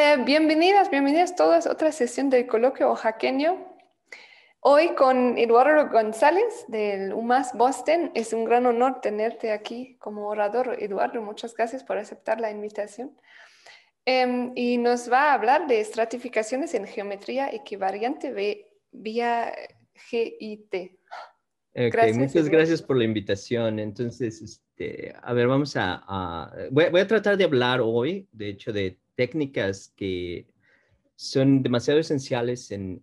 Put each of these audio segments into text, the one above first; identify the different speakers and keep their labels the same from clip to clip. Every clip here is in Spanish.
Speaker 1: Eh, bienvenidas, bienvenidas todas a otra sesión del coloquio ojaqueño. Hoy con Eduardo González del UMAS Boston. Es un gran honor tenerte aquí como orador, Eduardo. Muchas gracias por aceptar la invitación. Em, y nos va a hablar de estratificaciones en geometría equivariante vía GIT. muchas gracias
Speaker 2: por la invitación. Entonces, este, a ver, vamos a... voy a tratar de hablar hoy, de hecho, de técnicas que son demasiado esenciales en,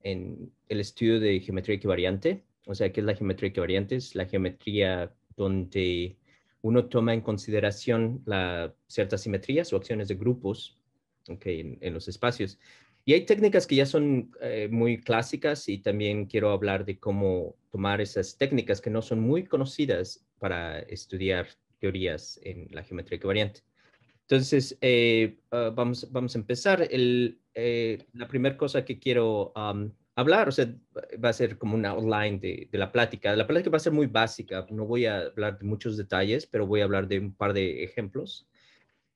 Speaker 2: el estudio de geometría equivariante. O sea, ¿qué es la geometría equivariante? Es la geometría donde uno toma en consideración la, ciertas simetrías o acciones de grupos en, los espacios. Y hay técnicas que ya son eh, muy clásicas y también quiero hablar de cómo tomar esas técnicas que no son muy conocidas para estudiar teorías en la geometría equivariante. Entonces, eh, ah, vamos, vamos a empezar. El, eh, la primera cosa que quiero hablar, o sea, va a ser como una outline de, de, la plática. La plática va a ser muy básica, no voy a hablar de muchos detalles, pero voy a hablar de un par de ejemplos.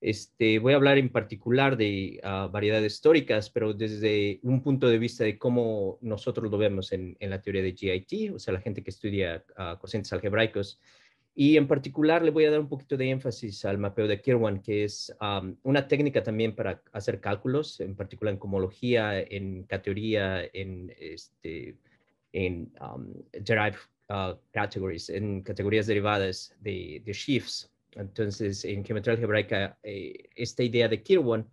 Speaker 2: Este, voy a hablar en particular de ah, variedades históricas, pero desde un punto de vista de cómo nosotros lo vemos en, en la teoría de GIT, o sea, la gente que estudia ah, cocientes algebraicos, y en particular le voy a dar un poquito de énfasis al mapeo de Kirwan, que es una técnica también para hacer cálculos, en particular en comología, en categoría, en, este, en derived uh, categories, en categorías derivadas de, shifts. Entonces, en geometría algebraica, eh, esta idea de Kirwan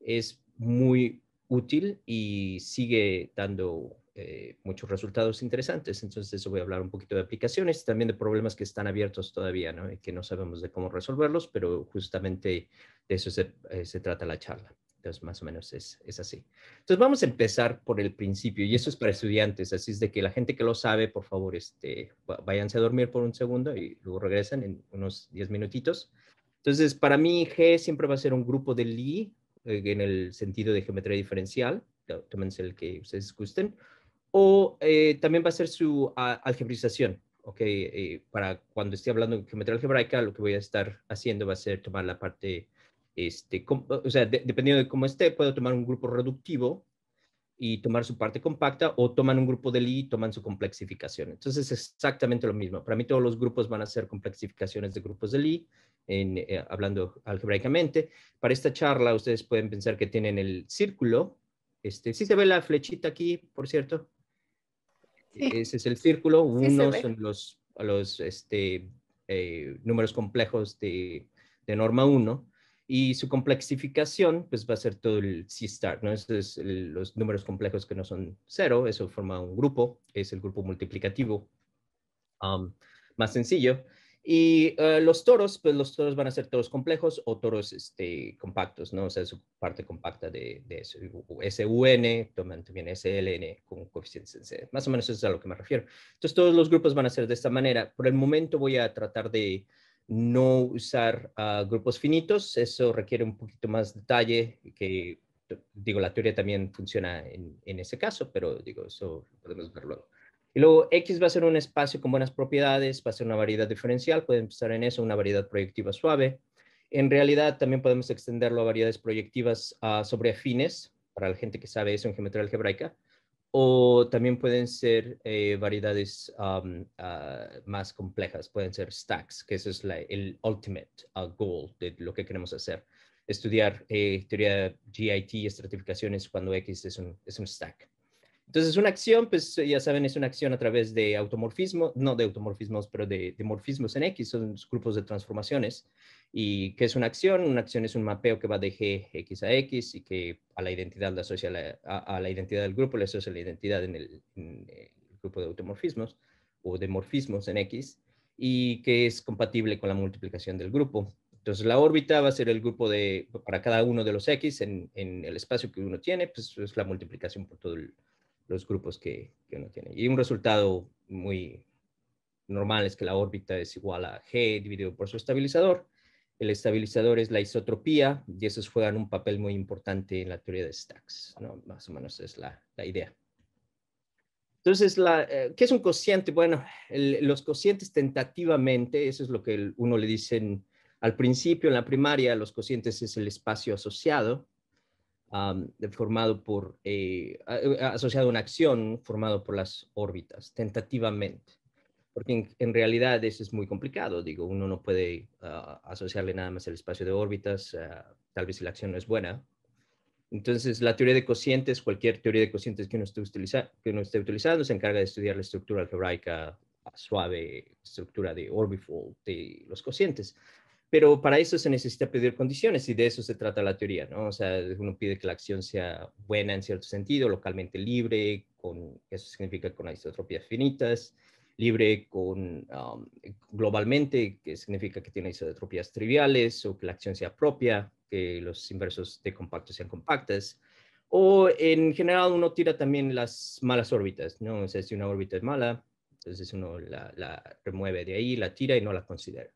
Speaker 2: es muy útil y sigue dando eh, muchos resultados interesantes. Entonces, de eso voy a hablar un poquito de aplicaciones, también de problemas que están abiertos todavía, ¿no? Y que no sabemos de cómo resolverlos, pero justamente de eso eh, se, trata la charla. Entonces, más o menos es, es, así. Entonces, vamos a empezar por el principio, y eso es para estudiantes, así es de que la gente que lo sabe, por favor, este, váyanse a dormir por un segundo y luego regresan en unos 10 minutitos. Entonces, para mí, G siempre va a ser un grupo de Li eh, en el sentido de geometría diferencial, tómense el que ustedes gusten, o eh, también va a ser su algebraización, algebrización. Ok, eh, para cuando esté hablando de geometría algebraica, lo que voy a estar haciendo va a ser tomar la parte, este, o sea, dependiendo de cómo esté, puedo tomar un grupo reductivo y tomar su parte compacta o toman un grupo de Lie y toman su complexificación. Entonces es exactamente lo mismo. Para mí todos los grupos van a ser complexificaciones de grupos de Lie, en, eh, hablando algebraicamente. Para esta charla ustedes pueden pensar que tienen el círculo. Este, sí se ve la flechita aquí, por cierto. Ese es el círculo. Uno son los, este, eh, números complejos de, norma 1 y su complexificación pues va a ser todo el C-star, los números complejos que no son cero, eso forma un grupo, es el grupo multiplicativo. más sencillo. Y eh, los toros, pues los toros van a ser toros complejos o toros este, compactos, ¿no? O sea, su parte compacta de, de eso. SUN, también SLN con coeficientes. Más o menos eso es a lo que me refiero. Entonces, todos los grupos van a ser de esta manera. Por el momento voy a tratar de no usar ah, grupos finitos. Eso requiere un poquito más detalle que, digo, la teoría también funciona en, ese caso, pero digo, eso podemos verlo y luego X va a ser un espacio con buenas propiedades, va a ser una variedad diferencial, puede empezar en eso, una variedad proyectiva suave. En realidad también podemos extenderlo a variedades proyectivas ah, sobre afines, para la gente que sabe eso en geometría algebraica, o también pueden ser eh, variedades ah, más complejas, pueden ser stacks, que ese es el ultimate ah, goal de lo que queremos hacer. Estudiar eh, teoría GIT, y estratificaciones, cuando X es un stack. Entonces, una acción, pues ya saben, es una acción a través de automorfismo, no de automorfismos, pero de, morfismos en X, son grupos de transformaciones. ¿Y qué es una acción? Una acción es un mapeo que va de GX a X y que a la identidad la asocia a, la identidad del grupo, le asocia la identidad en el, grupo de automorfismos o de morfismos en X y que es compatible con la multiplicación del grupo. Entonces, la órbita va a ser el grupo de, para cada uno de los X en el espacio que uno tiene, pues es la multiplicación por todo el, los grupos que, que uno tiene. Y un resultado muy normal es que la órbita es igual a G dividido por su estabilizador. El estabilizador es la isotropía y esos juegan un papel muy importante en la teoría de stacks. ¿no? Más o menos es la, la idea. Entonces, la, eh, ¿qué es un cociente? Bueno, los cocientes tentativamente, eso es lo que uno le dicen al principio en la primaria, los cocientes es el espacio asociado formado por, eh, eh, asociado a una acción formado por las órbitas, tentativamente. Porque en, realidad eso es muy complicado, digo, uno no puede ah, asociarle nada más el espacio de órbitas, ah, tal vez si la acción no es buena. Entonces, la teoría de cocientes, cualquier teoría de cocientes que uno esté, que uno esté utilizando, se encarga de estudiar la estructura algebraica suave, estructura de orbifold de los cocientes. Pero para eso se necesita pedir condiciones y de eso se trata la teoría, ¿no? O sea, uno pide que la acción sea buena en cierto sentido, localmente libre, con, eso significa con isotropias finitas, libre con um, globalmente, que significa que tiene isotropías triviales o que la acción sea propia, que los inversos de compactos sean compactas. O en general uno tira también las malas órbitas, ¿no? O sea, si una órbita es mala, entonces uno la remueve de ahí, la tira y no la considera.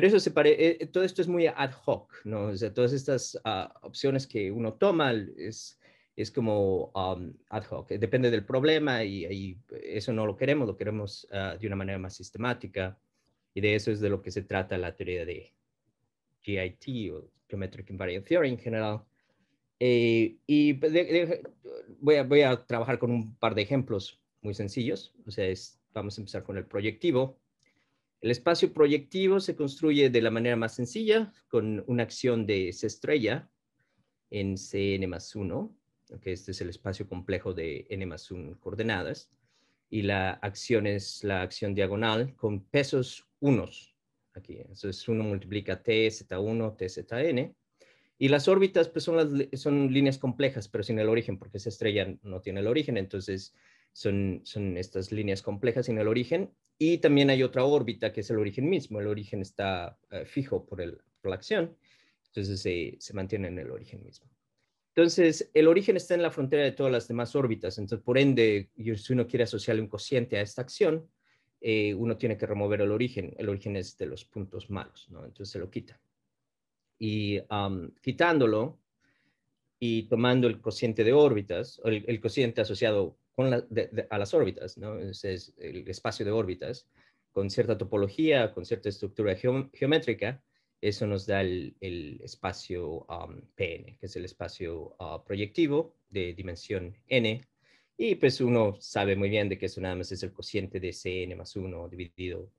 Speaker 2: Pero eso se eh, todo esto es muy ad hoc, ¿no? O sea, todas estas ah, opciones que uno toma es, es como um, ad hoc, eh, depende del problema y, eh, eso no lo queremos, lo queremos ah, de una manera más sistemática y de eso es de lo que se trata la teoría de GIT o Geometric Invariant Theory en general. y pues, voy, a, voy a trabajar con un par de ejemplos muy sencillos, o sea, vamos a empezar con el proyectivo. El espacio proyectivo se construye de la manera más sencilla con una acción de C estrella en Cn más 1, que este es el espacio complejo de n más 1 coordenadas, y la acción es la acción diagonal con pesos unos. Aquí, entonces uno multiplica t, z1, t, zn, y las órbitas pues, son, son líneas complejas, pero sin el origen, porque esa estrella no tiene el origen, entonces son, son estas líneas complejas sin el origen, y también hay otra órbita que es el origen mismo. El origen está eh, fijo por, el, la acción, entonces se mantiene en el origen mismo. Entonces, el origen está en la frontera de todas las demás órbitas. Entonces, por ende, si uno quiere asociar un cociente a esta acción, eh, uno tiene que remover el origen. El origen es de los puntos malos, ¿no? Entonces se lo quita. Y quitándolo y tomando el cociente de órbitas, el, el cociente asociado a las órbitas, ¿no? Es el espacio de órbitas, con cierta topología, con cierta estructura geométrica, eso nos da el, espacio um, PN, que es el espacio uh, proyectivo de dimensión n. Y pues uno sabe muy bien de que eso nada más es el cociente de Cn más 1 dividido,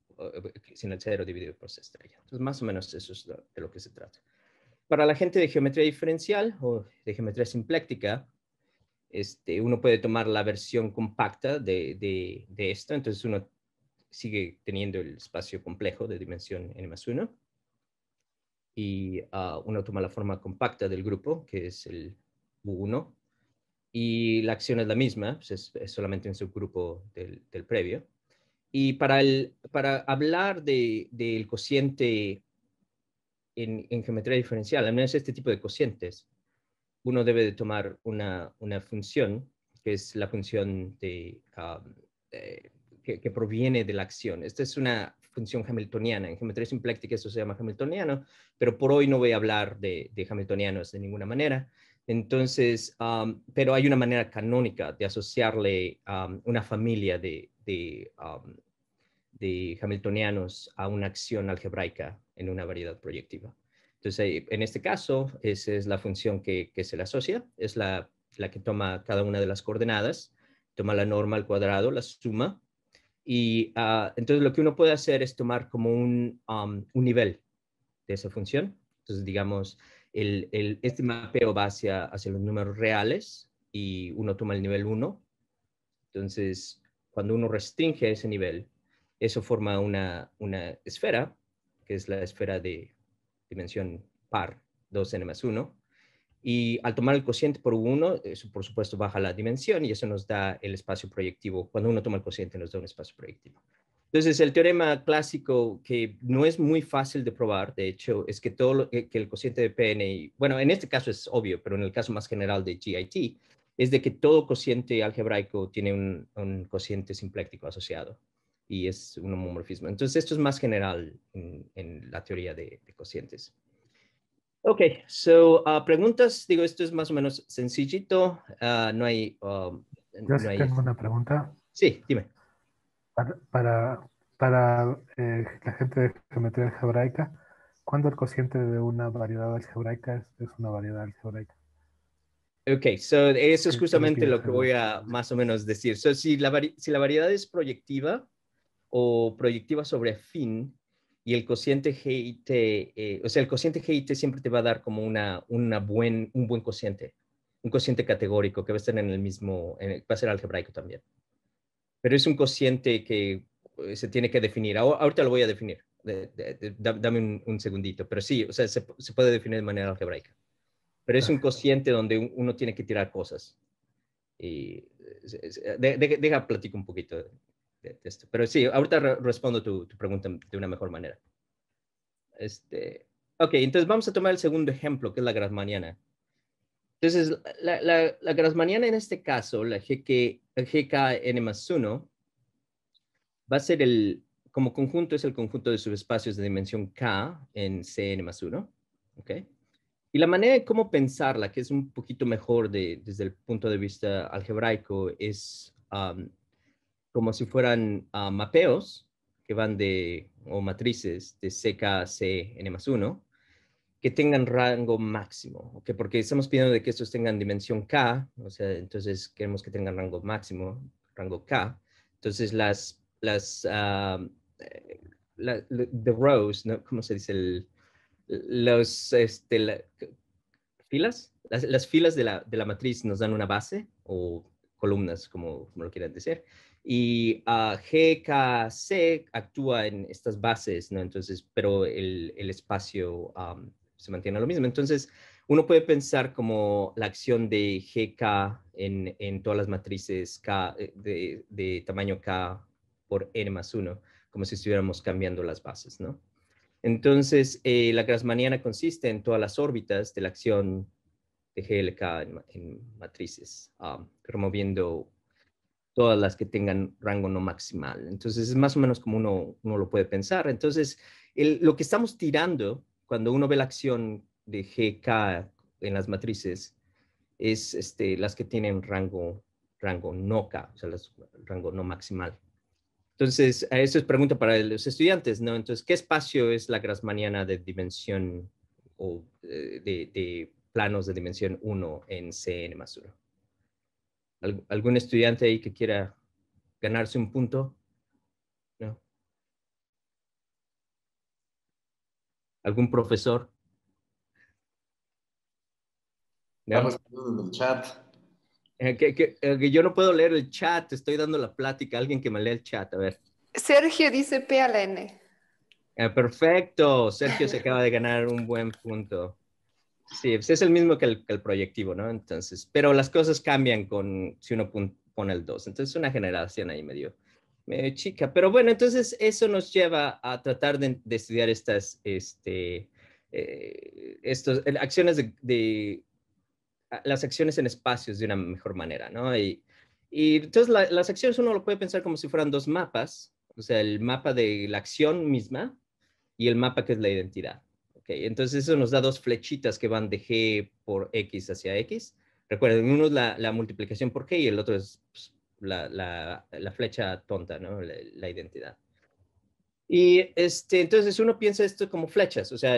Speaker 2: sin el cero dividido por C estrella. Entonces más o menos eso es de lo que se trata. Para la gente de geometría diferencial o de geometría simpléctica, este, uno puede tomar la versión compacta de, esto, entonces uno sigue teniendo el espacio complejo de dimensión n más 1 y ah, uno toma la forma compacta del grupo, que es el U1, y la acción es la misma, pues es, solamente un subgrupo del, del previo. Y para, hablar del cociente en, en geometría diferencial, al menos este tipo de cocientes, uno debe de tomar una, función, que es la función de, ah, eh, que, proviene de la acción. Esta es una función hamiltoniana. En geometría simpláctica eso se llama hamiltoniano, pero por hoy no voy a hablar de, hamiltonianos de ninguna manera. Entonces, ah, pero hay una manera canónica de asociarle ah, una familia de, de, de hamiltonianos a una acción algebraica en una variedad proyectiva. Entonces, en este caso, esa es la función que, se le asocia, es la, que toma cada una de las coordenadas, toma la norma al cuadrado, la suma, y ah, entonces lo que uno puede hacer es tomar como un, um, nivel de esa función. Entonces, digamos, el, este mapeo va hacia, hacia los números reales y uno toma el nivel 1. Entonces, cuando uno restringe ese nivel, eso forma una esfera, que es la esfera de, dimensión par, 2n más 1. Y al tomar el cociente por 1, eso por supuesto baja la dimensión y eso nos da el espacio proyectivo. Cuando uno toma el cociente nos da un espacio proyectivo. Entonces, el teorema clásico que no es muy fácil de probar, de hecho, es que todo que el cociente de PNI, bueno, en este caso es obvio, pero en el caso más general de GIT, es de que todo cociente algebraico tiene un, un cociente simpléctico asociado y es un homomorfismo. Entonces, esto es más general en, la teoría de, cocientes. Ok, so ah, preguntas, digo, esto es más o menos sencillito, ah, no hay... Uh, tengo
Speaker 3: una pregunta. Sí, dime. Para, para, eh, la gente de geometría algebraica, ¿cuándo el cociente de una variedad algebraica es, una variedad algebraica?
Speaker 2: Ok, so eso es justamente lo que voy a más o menos decir. So, si la variedad es proyectiva, o proyectiva sobre fin y el cociente GIT, eh, o sea, el cociente GIT siempre te va a dar como una, una buen, un buen cociente, un cociente categórico que va a en el mismo, en el, va ser algebraico también. Pero es un cociente que eh, se tiene que definir. Ahorita lo voy a definir. dame un, un, segundito. Pero sí, o sea, se, puede definir de manera algebraica. Pero es un cociente donde uno tiene que tirar cosas. Eh, deja platico un poquito pero sí, ahorita respondo tu, pregunta de una mejor manera. Este, ok, entonces vamos a tomar el segundo ejemplo, que es la grasmaniana. Entonces, la, la, en este caso, la GK, GKN más 1, va a ser el, como conjunto, es el conjunto de subespacios de dimensión K en Cn más 1. ¿ok? Y la manera de cómo pensarla, que es un poquito mejor de, desde el punto de vista algebraico, es como si fueran ah, mapeos que van de, o matrices de CK a C, N más 1, que tengan rango máximo, que porque estamos pidiendo de que estos tengan dimensión K, o sea, entonces queremos que tengan rango máximo, rango K. Entonces las, las, uh, the rows, ¿no? ¿cómo se dice? El, los, este, la, filas, las, filas de la, de la, matriz nos dan una base o columnas, como, como lo quieran decir. Y ah, GKC actúa en estas bases, ¿no? Entonces, pero el, espacio se mantiene lo mismo. Entonces, uno puede pensar como la acción de GK en, en todas las matrices K eh, de, tamaño K por N más 1, como si estuviéramos cambiando las bases, ¿no? Entonces, eh, la Grasmaniana consiste en todas las órbitas de la acción de GLK en, en matrices, promoviendo removiendo todas las que tengan rango no maximal. Entonces, es más o menos como uno, uno lo puede pensar. Entonces, lo que estamos tirando cuando uno ve la acción de GK en las matrices es este, las que tienen rango, rango no K, o sea, las, rango no maximal. Entonces, eso es pregunta para los estudiantes, ¿no? Entonces, ¿qué espacio es la Grassmanniana de dimensión o eh, de, de planos de dimensión 1 en CN más 1? algún estudiante ahí que quiera ganarse un punto? ¿Algún profesor? ¿No? el chat. Eh, eh, yo no puedo leer el chat, estoy dando la plática. Alguien que me lea el chat, a ver.
Speaker 1: Sergio dice P PLN.
Speaker 2: Eh, perfecto, Sergio se acaba de ganar un buen punto. Sí, pues, es el mismo que el, proyectivo, ¿no? Entonces, pero las cosas cambian con si uno pone el 2. Entonces, una generación ahí medio, chica. Pero bueno, entonces eso nos lleva a tratar de, estudiar estas este, eh, estos, eh, acciones de, las acciones en espacios de una mejor manera, ¿no? Y, entonces las acciones uno lo puede pensar como si fueran dos mapas, o sea, el mapa de la acción misma y el mapa que es la identidad entonces eso nos da dos flechitas que van de g por x hacia x. Recuerden, uno es la, multiplicación por g y el otro es pues, la, flecha tonta, La, identidad. Y este, entonces uno piensa esto como flechas, o sea,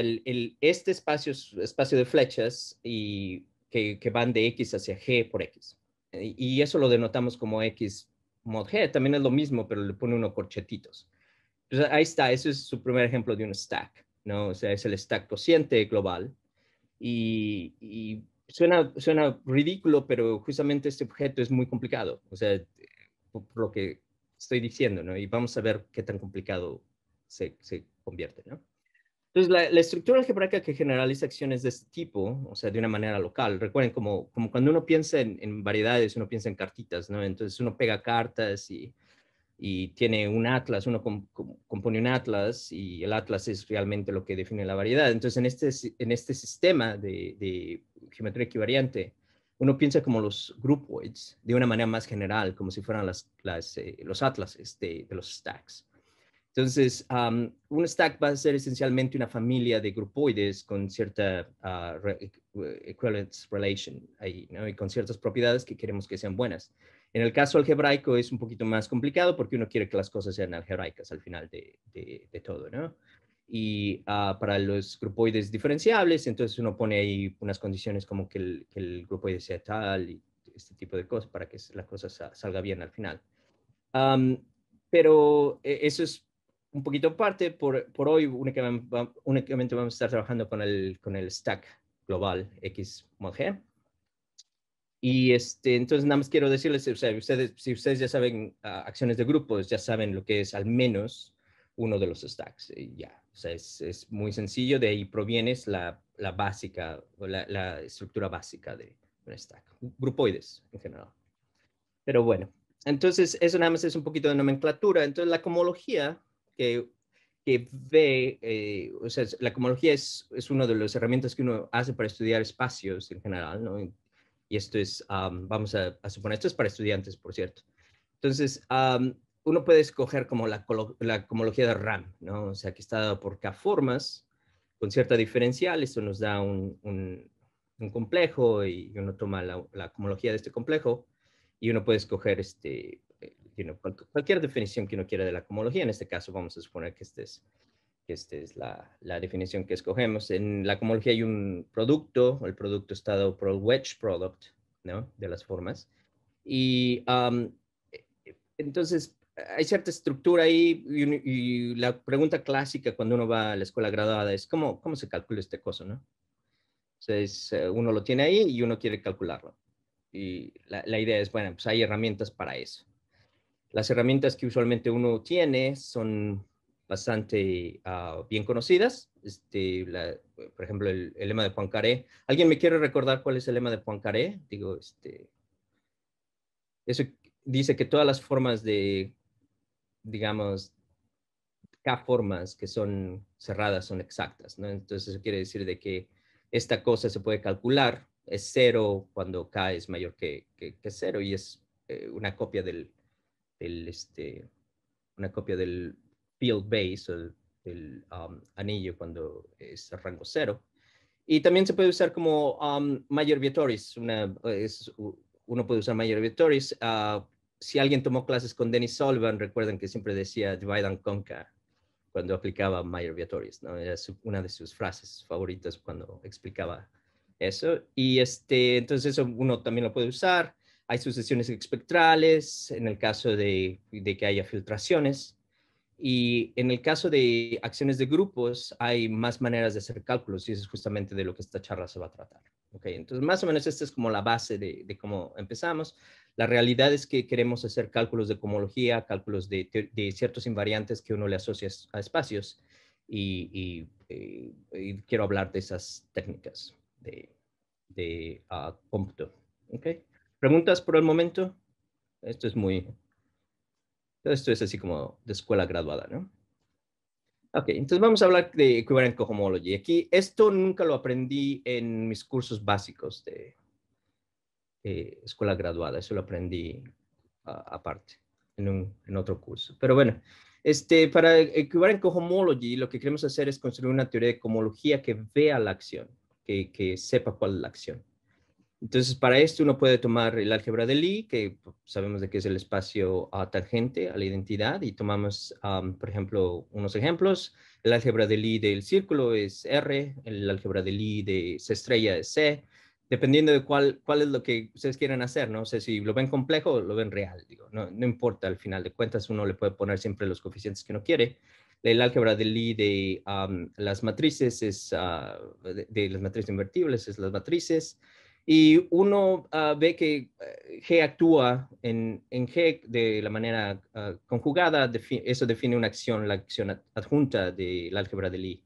Speaker 2: este espacio es espacio de flechas y que, van de x hacia g por x. Eh, y eso lo denotamos como x mod g, también es lo mismo, pero le pone uno corchetitos. Pues, ahí está, ese es su primer ejemplo de un stack. ¿no? O sea, es el stack cociente global. Y, suena, suena ridículo, pero justamente este objeto es muy complicado, o sea, eh, por lo que estoy diciendo, ¿no? Y vamos a ver qué tan complicado se, se convierte, ¿no? Entonces, la, estructura algebraica que generaliza acciones de este tipo, o sea, de una manera local, recuerden, como, como cuando uno piensa en, en variedades, uno piensa en cartitas, ¿no? Entonces uno pega cartas y y tiene un atlas, uno compone un atlas y el atlas es realmente lo que define la variedad. Entonces, en este, en este sistema de, geometría equivariante, uno piensa como los groupoids de una manera más general, como si fueran las, eh, los atlases de, los stacks. Entonces, un stack va a ser esencialmente una familia de grupoides con cierta ah, equivalence relation ¿no? Y con ciertas propiedades que queremos que sean buenas. En el caso algebraico es un poquito más complicado porque uno quiere que las cosas sean algebraicas al final de, todo, ¿no? Y ah, para los grupoides diferenciables, entonces uno pone ahí unas condiciones como que el, grupoide sea tal y este tipo de cosas para que la cosa salga bien al final. pero e, eso es un poquito aparte. Por, hoy únicamente, vamos a estar trabajando con el, con el stack global X, G. Y este, entonces nada más quiero decirles, ustedes, si ustedes ya saben ah, acciones de grupos, ya saben lo que es al menos uno de los stacks, ya. es, muy sencillo, de ahí proviene la, básica, la, estructura básica de un stack, grupoides en general. Pero bueno, entonces eso nada más es un poquito de nomenclatura. Entonces la comología que ve, eh, o sea, la comología es, es una de las herramientas que uno hace para estudiar espacios en general, ¿no? y esto es, vamos a, suponer, esto es para estudiantes, por cierto. Entonces, uno puede escoger como la, la, comología de RAM, ¿no? O sea, que está dado por K formas con cierta diferencial, esto nos da un, complejo y uno toma la, la, comología de este complejo y uno puede escoger este, eh, cualquier definición que uno quiera de la comología. En este caso, vamos a suponer que este es que esta es la, la, definición que escogemos. En la comología hay un producto, el producto estado, por el wedge product, ¿no? De las formas. Y e, e, entonces hay cierta estructura ahí y, y, la pregunta clásica cuando uno va a la escuela graduada es ¿cómo, cómo se calcula este coso, no? Entonces eh, uno lo tiene ahí y uno quiere calcularlo. Y la, la idea es, bueno, pues hay herramientas para eso. Las herramientas que usualmente uno tiene son bastante ah, bien conocidas. Este, por ejemplo, el, lema de Poincaré. ¿Alguien me quiere recordar cuál es el lema de Poincaré? Digo, este, eso dice que todas las formas de, digamos, K formas que son cerradas son exactas, ¿no? Entonces eso quiere decir de que esta cosa se puede calcular, es cero cuando K es mayor que, que, cero y es eh, una copia del, del, este, una copia del, field base, el, el um, anillo cuando es rango cero. Y también se puede usar como um, major viatoris. Una, uno puede usar major viatoris. Ah, si alguien tomó clases con Dennis Sullivan, recuerden que siempre decía divide and conquer cuando aplicaba major viatoris. ¿no? Era una de sus frases favoritas cuando explicaba eso. Y este, entonces eso uno también lo puede usar. Hay sucesiones espectrales en el caso de, de que haya filtraciones. Y en el caso de acciones de grupos, hay más maneras de hacer cálculos y eso es justamente de lo que esta charla se va a tratar. Okay, entonces, más o menos esta es como la base de, cómo empezamos. La realidad es que queremos hacer cálculos de comología, cálculos de, ciertos invariantes que uno le asocia a espacios eh, y, quiero hablar de esas técnicas de, de ah, cómputo. Okay. ¿Preguntas por el momento? Esto es muy entonces, esto es así como de escuela graduada, ¿no? Ok, entonces vamos a hablar de Equivalent Cohomology. Aquí, esto nunca lo aprendí en mis cursos básicos de, eh, escuela graduada. Eso lo aprendí ah, aparte, en, otro curso. Pero bueno, este, para Equivalent Cohomology, lo que queremos hacer es construir una teoría de cohomología que vea la acción, que sepa cuál es la acción. Entonces, para esto uno puede tomar el álgebra de Lie, que sabemos de que es el espacio ah, tangente a la identidad, y tomamos, por ejemplo, unos ejemplos. El álgebra de Lie del círculo es R, el álgebra de Lie de C estrella es C, dependiendo de cuál, cuál es lo que ustedes quieran hacer, ¿no? sé si lo ven complejo lo ven real, digo, no, no importa, al final de cuentas uno le puede poner siempre los coeficientes que uno quiere el álgebra de Lie de las matrices es ah, de, las matrices invertibles es las matrices y uno ah, ve que eh, G actúa en, G de la manera ah, conjugada, eso define una acción, la acción adjunta del álgebra de Lie,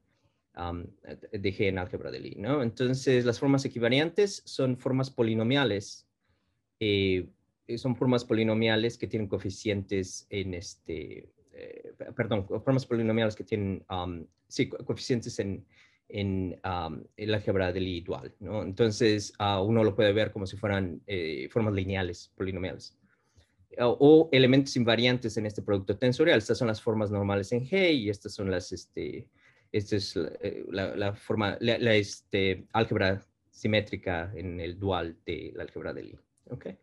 Speaker 2: eh, de G en álgebra de Lie. ¿no? Entonces, las formas equivariantes son formas polinomiales, eh, son formas polinomiales que tienen coeficientes en este, perdón, formas polinomiales que tienen, coeficientes en, en, el álgebra dual, ¿no? Entonces, ah, uno lo puede ver como si fueran eh, formas lineales, polinomiales. O, elementos invariantes en este producto tensorial. Estas son las formas normales en G y estas son las, este, esta es la, eh, forma, la, este, álgebra simétrica en el dual de la álgebra de Lie. Okay.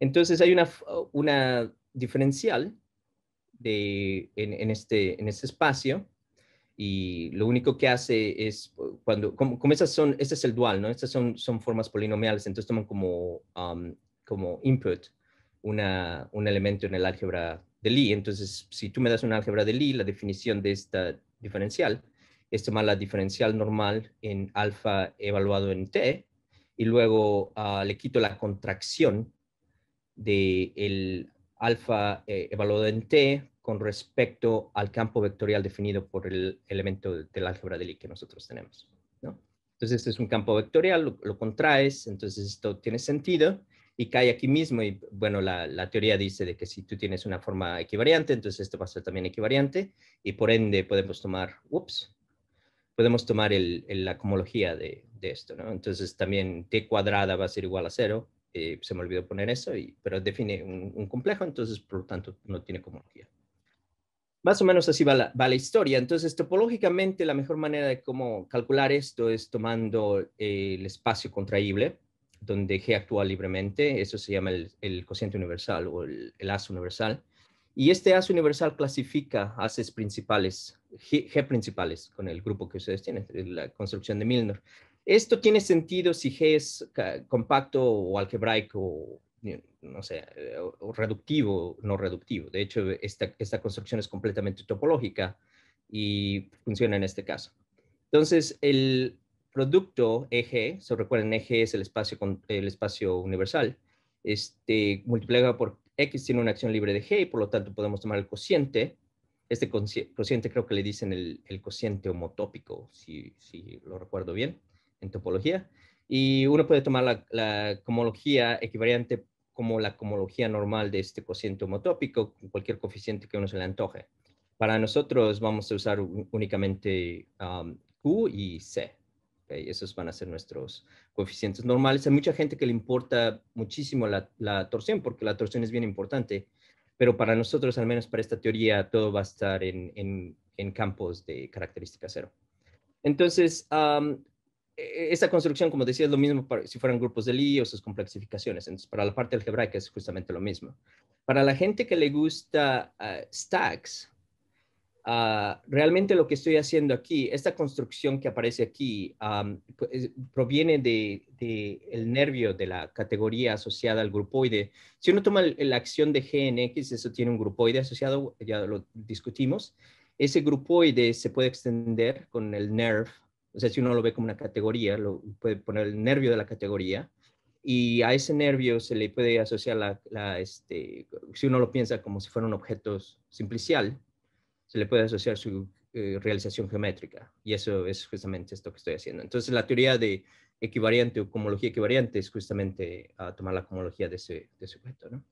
Speaker 2: Entonces, hay una, una diferencial de, en, en, este, en este espacio y lo único que hace es uh, cuando, como, son, este es el dual, ¿no? Estas son, son formas polinomiales, entonces toman como, um, como input una, un elemento en el álgebra de Lie. Entonces, si tú me das un álgebra de Lie, la definición de esta diferencial es tomar la diferencial normal en alfa evaluado en t y luego ah, le quito la contracción de el alfa eh, evaluado en T con respecto al campo vectorial definido por el elemento del álgebra de Lie que nosotros tenemos. Entonces, este es un campo vectorial, lo, contraes, entonces esto tiene sentido y cae aquí mismo. Y bueno, la, teoría dice de que si tú tienes una forma equivariante, entonces esto va a ser también equivariante y por ende podemos tomar, ups, podemos tomar el, la comología de, esto, Entonces también t cuadrada va a ser igual a cero eh, se me olvidó poner eso, y, pero define un, complejo, entonces por lo tanto no tiene homología. Más o menos así va la, historia. Entonces, topológicamente, la mejor manera de cómo calcular esto es tomando eh, el espacio contraíble, donde G actúa libremente. Eso se llama el, cociente universal o el, as universal. Y este as universal clasifica haces principales, G principales, con el grupo que ustedes tienen, la construcción de Milner. Esto tiene sentido si G es compacto o algebraico, no sé, eh, o reductivo, no reductivo. De hecho, esta, esta construcción es completamente topológica y funciona en este caso. Entonces, el producto EG, se recuerden, EG es el espacio, el espacio universal, este, multiplicado por X tiene una acción libre de G y por lo tanto podemos tomar el cociente. Este cociente creo que le dicen el, el cociente homotópico, si, si lo recuerdo bien en topología. Y uno puede tomar la, la comología equivariante como la comología normal de este cociente homotópico, cualquier coeficiente que uno se le antoje. Para nosotros vamos a usar únicamente um, Q y C. esos van a ser nuestros coeficientes normales. Hay mucha gente que le importa muchísimo la, torsión, porque la torsión es bien importante, pero para nosotros, al menos para esta teoría, todo va a estar en, en, campos de característica cero. Entonces, um, e-, esta construcción, como decía, es lo mismo si fueran grupos de Lie o sus complexificaciones. Entonces, para la parte algebraica es justamente lo mismo. Para la gente que le gusta ah, stacks, ah, realmente lo que estoy haciendo aquí, esta construcción que aparece aquí, proviene del de, el nervio de la categoría asociada al grupoide. Si uno toma la acción de GNX, eso tiene un grupoide asociado, ya lo discutimos. Ese grupoide se puede extender con el nerve o sea, si uno lo ve como una categoría, lo puede poner el nervio de la categoría y a ese nervio se le puede asociar la, este, si uno lo piensa como si fuera un objeto simplicial, se le puede asociar su eh, realización geométrica. Y eso es justamente esto que estoy haciendo. Entonces, la teoría de equivariante o homología equivariante es justamente a tomar la homología de ese, de ese objeto, ¿no?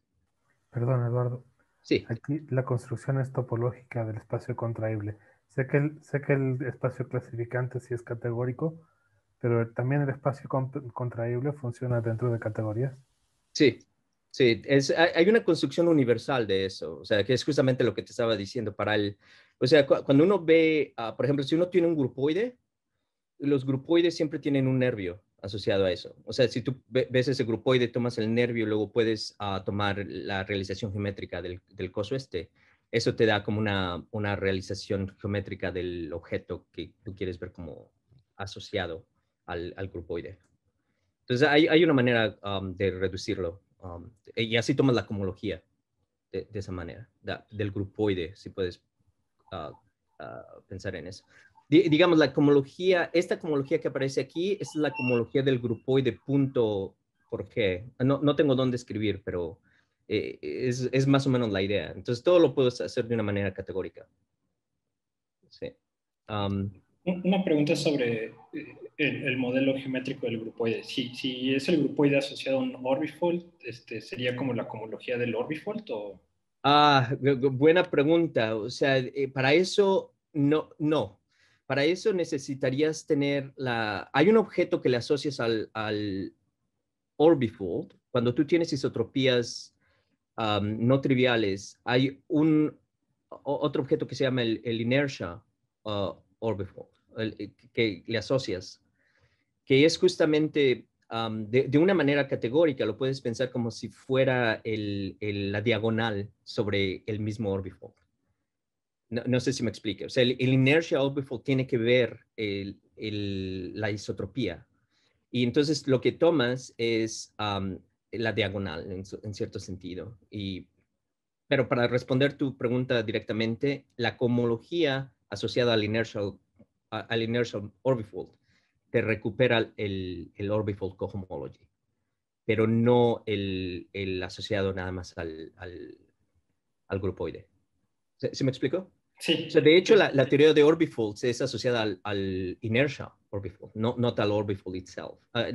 Speaker 3: Perdón, Eduardo. Sí. Aquí la construcción es topológica del espacio contraíble. Sé que, el, sé que el espacio clasificante sí es categórico, pero también el espacio contraíble funciona dentro de categorías.
Speaker 2: Sí, sí, hay una construcción universal de eso, o sea, que es justamente lo que te estaba diciendo para el, o sea, cuando uno ve, por ejemplo, si uno tiene un grupoide, los grupoides siempre tienen un nervio asociado a eso. O sea, si tú ves ese grupoide, tomas el nervio, luego puedes ah, tomar la realización geométrica del coso este eso te da como una, realización geométrica del objeto que tú quieres ver como asociado al, al grupoide. Entonces hay, una manera um, de reducirlo um, y así tomas la comología de, esa manera, del grupoide, si puedes ah, ah, pensar en eso. digamos, la comología, esta comología que aparece aquí es la comología del grupoide punto por qué? No, no tengo dónde escribir, pero eh, es, más o menos la idea. Entonces, todo lo puedes hacer de una manera categórica. Sí. una
Speaker 3: pregunta sobre eh, el, modelo geométrico del grupoide. Si, si, es el grupoide asociado a un orbifold, este, ¿sería como la cohomología del orbifold? O?
Speaker 2: Ah, buena pregunta. O sea, eh, para eso no, no. Para eso necesitarías tener la... Hay un objeto que le asocias al, al orbifold. Cuando tú tienes isotropías no triviales. Hay un, otro objeto que se llama el, inercia inertia ah, eh, que le asocias, que es justamente de, una manera categórica, lo puedes pensar como si fuera la diagonal sobre el mismo orbifold. No, sé si me explique. O sea, el, inertia orbifold tiene que ver la isotropía. Y entonces lo que tomas es la diagonal en, cierto sentido. Y, pero para responder tu pregunta directamente, la cohomología asociada al inertial, al inertial orbifold te recupera el, el orbifold cohomology, pero no el, el asociado nada más al, al, al grupoide. ¿Se, me explicó? Sí. de hecho, la, teoría de orbifolds es asociada al, al orbifold, no, al orbifold itself. Ah,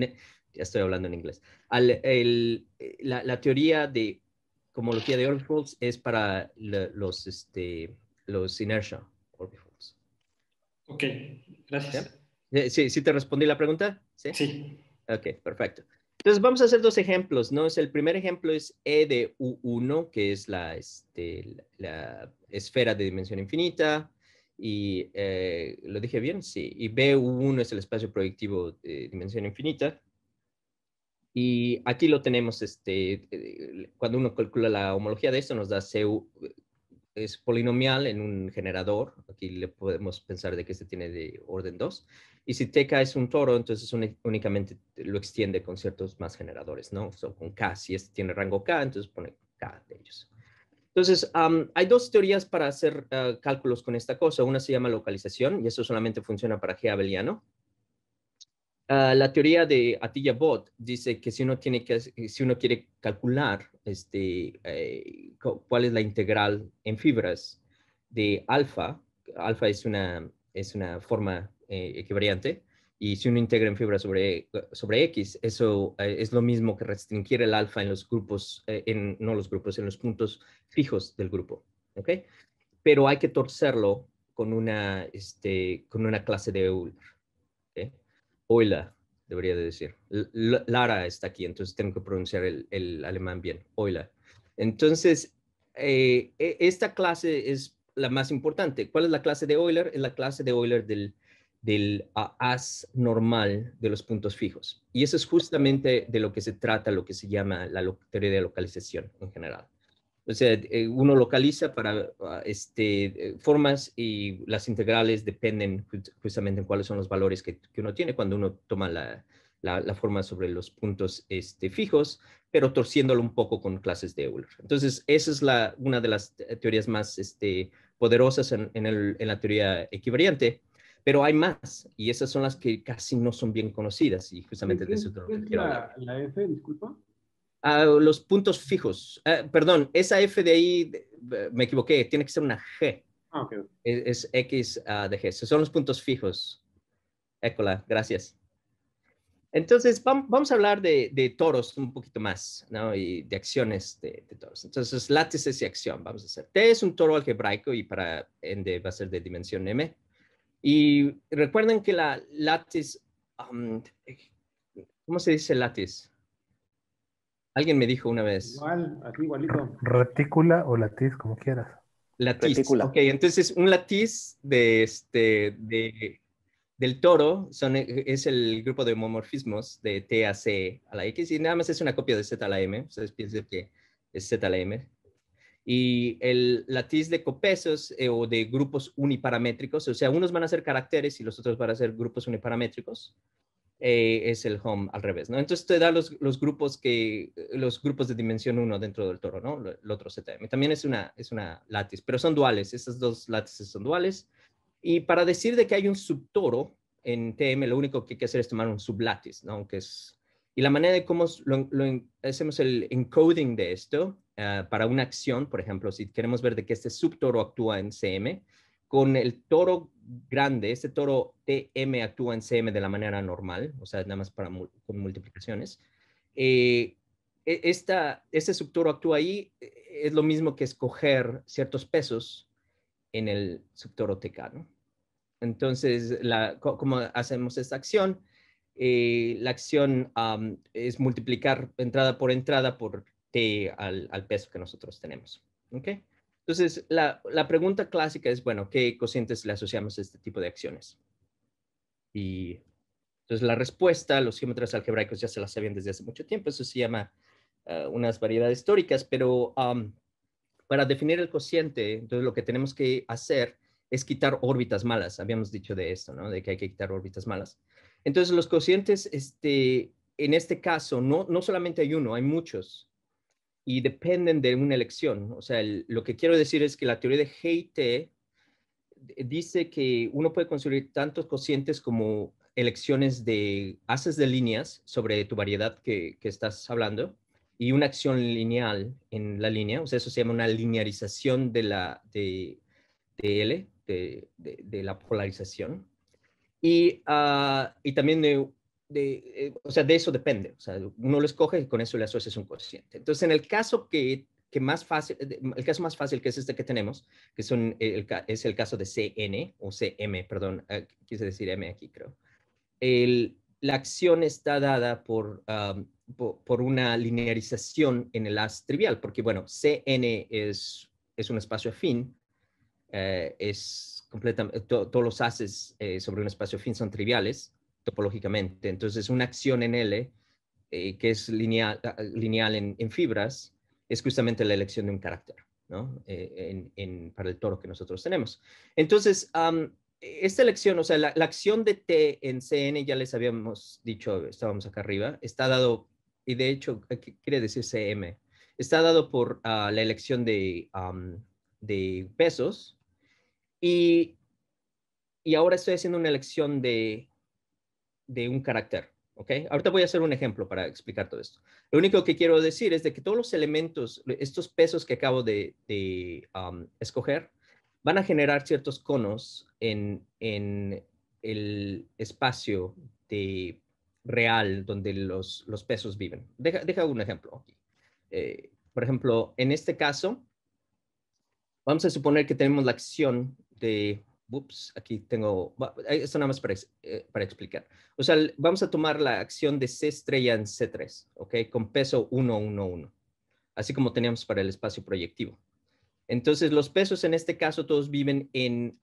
Speaker 2: ya estoy hablando en inglés. Eh, la, la, teoría de homología de orbifolds es para los, este, los inertia orbifolds.
Speaker 3: Ok, gracias.
Speaker 2: Eh, ¿Sí? ¿Sí, te respondí la pregunta? Sí. Ok, perfecto. Entonces vamos a hacer dos ejemplos, ¿no? el primer ejemplo es E de U1, que es la, este, la esfera de dimensión infinita, y eh, lo dije bien, sí, y BU1 es el espacio proyectivo de dimensión infinita, y aquí lo tenemos, este, eh, cuando uno calcula la homología de esto, nos da CU, es polinomial en un generador, aquí le podemos pensar de que este tiene de orden 2, y si TK es un toro, entonces únicamente lo extiende con ciertos más generadores, ¿no? O con K, si este tiene rango K, entonces pone K de ellos. Entonces, hay dos teorías para hacer ah, cálculos con esta cosa. Una se llama localización, y eso solamente funciona para G abeliano, Ah, la teoría de Atilla Bott dice que si uno, eh, quiere calcular este, eh, cuál es la integral en fibras de alfa, alfa es una, es una forma eh, equivariante, y si uno integra en fibras sobre, sobre X, eso es lo mismo que restringir el alfa en los grupos, en, no los grupos, en los puntos fijos del grupo. Pero hay que torcerlo con una, este, con una clase de Euler. Oila, debería de decir. Lara está aquí, entonces tengo que pronunciar el, alemán bien. Oila. Entonces, eh, e, esta clase es la más importante. ¿Cuál es la clase de Euler? Es la clase de Euler del, as normal de los puntos fijos. Y eso es justamente de lo que se trata, lo que se llama la teoría de localización en general. O sea, eh, uno localiza para ah, este, eh, formas y las integrales dependen justamente en cuáles son los valores que, uno tiene cuando uno toma la, la, la, forma sobre los puntos este, fijos, pero torciéndolo un poco con clases de Euler. Entonces, esa es la, una de las teorías más este, poderosas en, el, en, la teoría equivariante, pero hay más, y esas son las que casi no son bien conocidas, y justamente de eso quiero hablar.
Speaker 3: ¿La F, disculpa?
Speaker 2: los puntos fijos. Ah, perdón, esa F de ahí, me equivoqué, tiene que ser una G. Ah, e, es, X de G, son los puntos fijos. Écola, gracias. Entonces, vamos a hablar de, toros un poquito más, ¿no? Y de acciones de, de, toros. Entonces, látices y acción, vamos a hacer. T es un toro algebraico y para n va a ser de dimensión M. Y recuerden que la látice, um, ¿cómo se dice látice? Alguien me dijo una vez.
Speaker 3: Igual, aquí igualito. Retícula o latiz, como quieras.
Speaker 2: Latiz. Ok, entonces un latiz de este, del toro son, e, es el grupo de homomorfismos de T a C a la X y nada más es una copia de Z a la M. Ustedes piensen que es Z a la M. Y el latiz de copesos eh, o de grupos uniparamétricos, o sea, unos van a ser caracteres y los otros van a ser grupos uniparamétricos. Eh, es el home al revés, ¿no? Entonces te da los, grupos que, eh, los grupos de dimensión 1 dentro del toro, ¿no? El otro CTM. También es una, es una lattice, pero son duales, esas dos lattices son duales. Y para decir de que hay un subtoro en TM, lo único que hay que hacer es tomar un sublattice, ¿no? Que es, y la manera de cómo lo, hacemos el encoding de esto eh, para una acción, por ejemplo, si queremos ver de que este subtoro actúa en CM, con el toro grande, este toro TM actúa en CM de la manera normal, o sea, nada más para con multiplicaciones. Eh, e-, esta, este subtoro actúa ahí, e-, es lo mismo que escoger ciertos pesos en el subtoro TK, ¿no? Entonces, ¿cómo hacemos esta acción? Eh, la acción es multiplicar entrada por entrada por T al, peso que nosotros tenemos. ¿okay? Entonces, la, pregunta clásica es, bueno, ¿qué cocientes le asociamos a este tipo de acciones? Y entonces la respuesta, los geómetras algebraicos ya se las sabían desde hace mucho tiempo, eso se llama ah, unas variedades históricas, pero para definir el cociente, entonces lo que tenemos que hacer es quitar órbitas malas. Habíamos dicho de esto, ¿no? De que hay que quitar órbitas malas. Entonces, los cocientes, este, en este caso, no, no solamente hay uno, hay muchos y dependen de una elección. O sea, lo que quiero decir es que la teoría de GIT eh, dice que uno puede construir tantos cocientes como elecciones de haces de líneas sobre tu variedad que, estás hablando y una acción lineal en la línea, o sea, eso se llama una linearización de la de, de L, de, la polarización. Y, ah, y también eh, de, eh, o sea, de eso depende. O sea, uno lo escoge y con eso le asocias un cociente. Entonces, en el caso que, que más fácil, el caso más fácil que es este que tenemos, que son eh, es el caso de CN o CM, perdón, ah, quise decir M aquí, creo. El, la acción está dada por, por, una linearización en el as trivial, porque, bueno, CN es, es un espacio afín, eh, es completamente, todos los haces sobre un espacio afín son triviales, topológicamente. Entonces, una acción en L, eh, que es lineal, lineal en, fibras, es justamente la elección de un carácter, ¿no? Eh, en, para el toro que nosotros tenemos. Entonces, esta elección, o sea, la, la, acción de T en CN, ya les habíamos dicho, estábamos acá arriba, está dado, y de hecho, ¿qué quiere decir CM? Está dado por ah, la elección de, de pesos, y, y ahora estoy haciendo una elección de de un carácter. ¿ok? Ahorita voy a hacer un ejemplo para explicar todo esto. Lo único que quiero decir es de que todos los elementos, estos pesos que acabo de, um, escoger, van a generar ciertos conos en, el espacio de real donde los, pesos viven. Deja, un ejemplo. Eh, por ejemplo, en este caso, vamos a suponer que tenemos la acción de Ups, aquí tengo, esto nada más para, eh, para, explicar. O sea, vamos a tomar la acción de C estrella en C3, ¿ok? Con peso 1, 1, 1, así como teníamos para el espacio proyectivo. Entonces, los pesos en este caso todos viven en,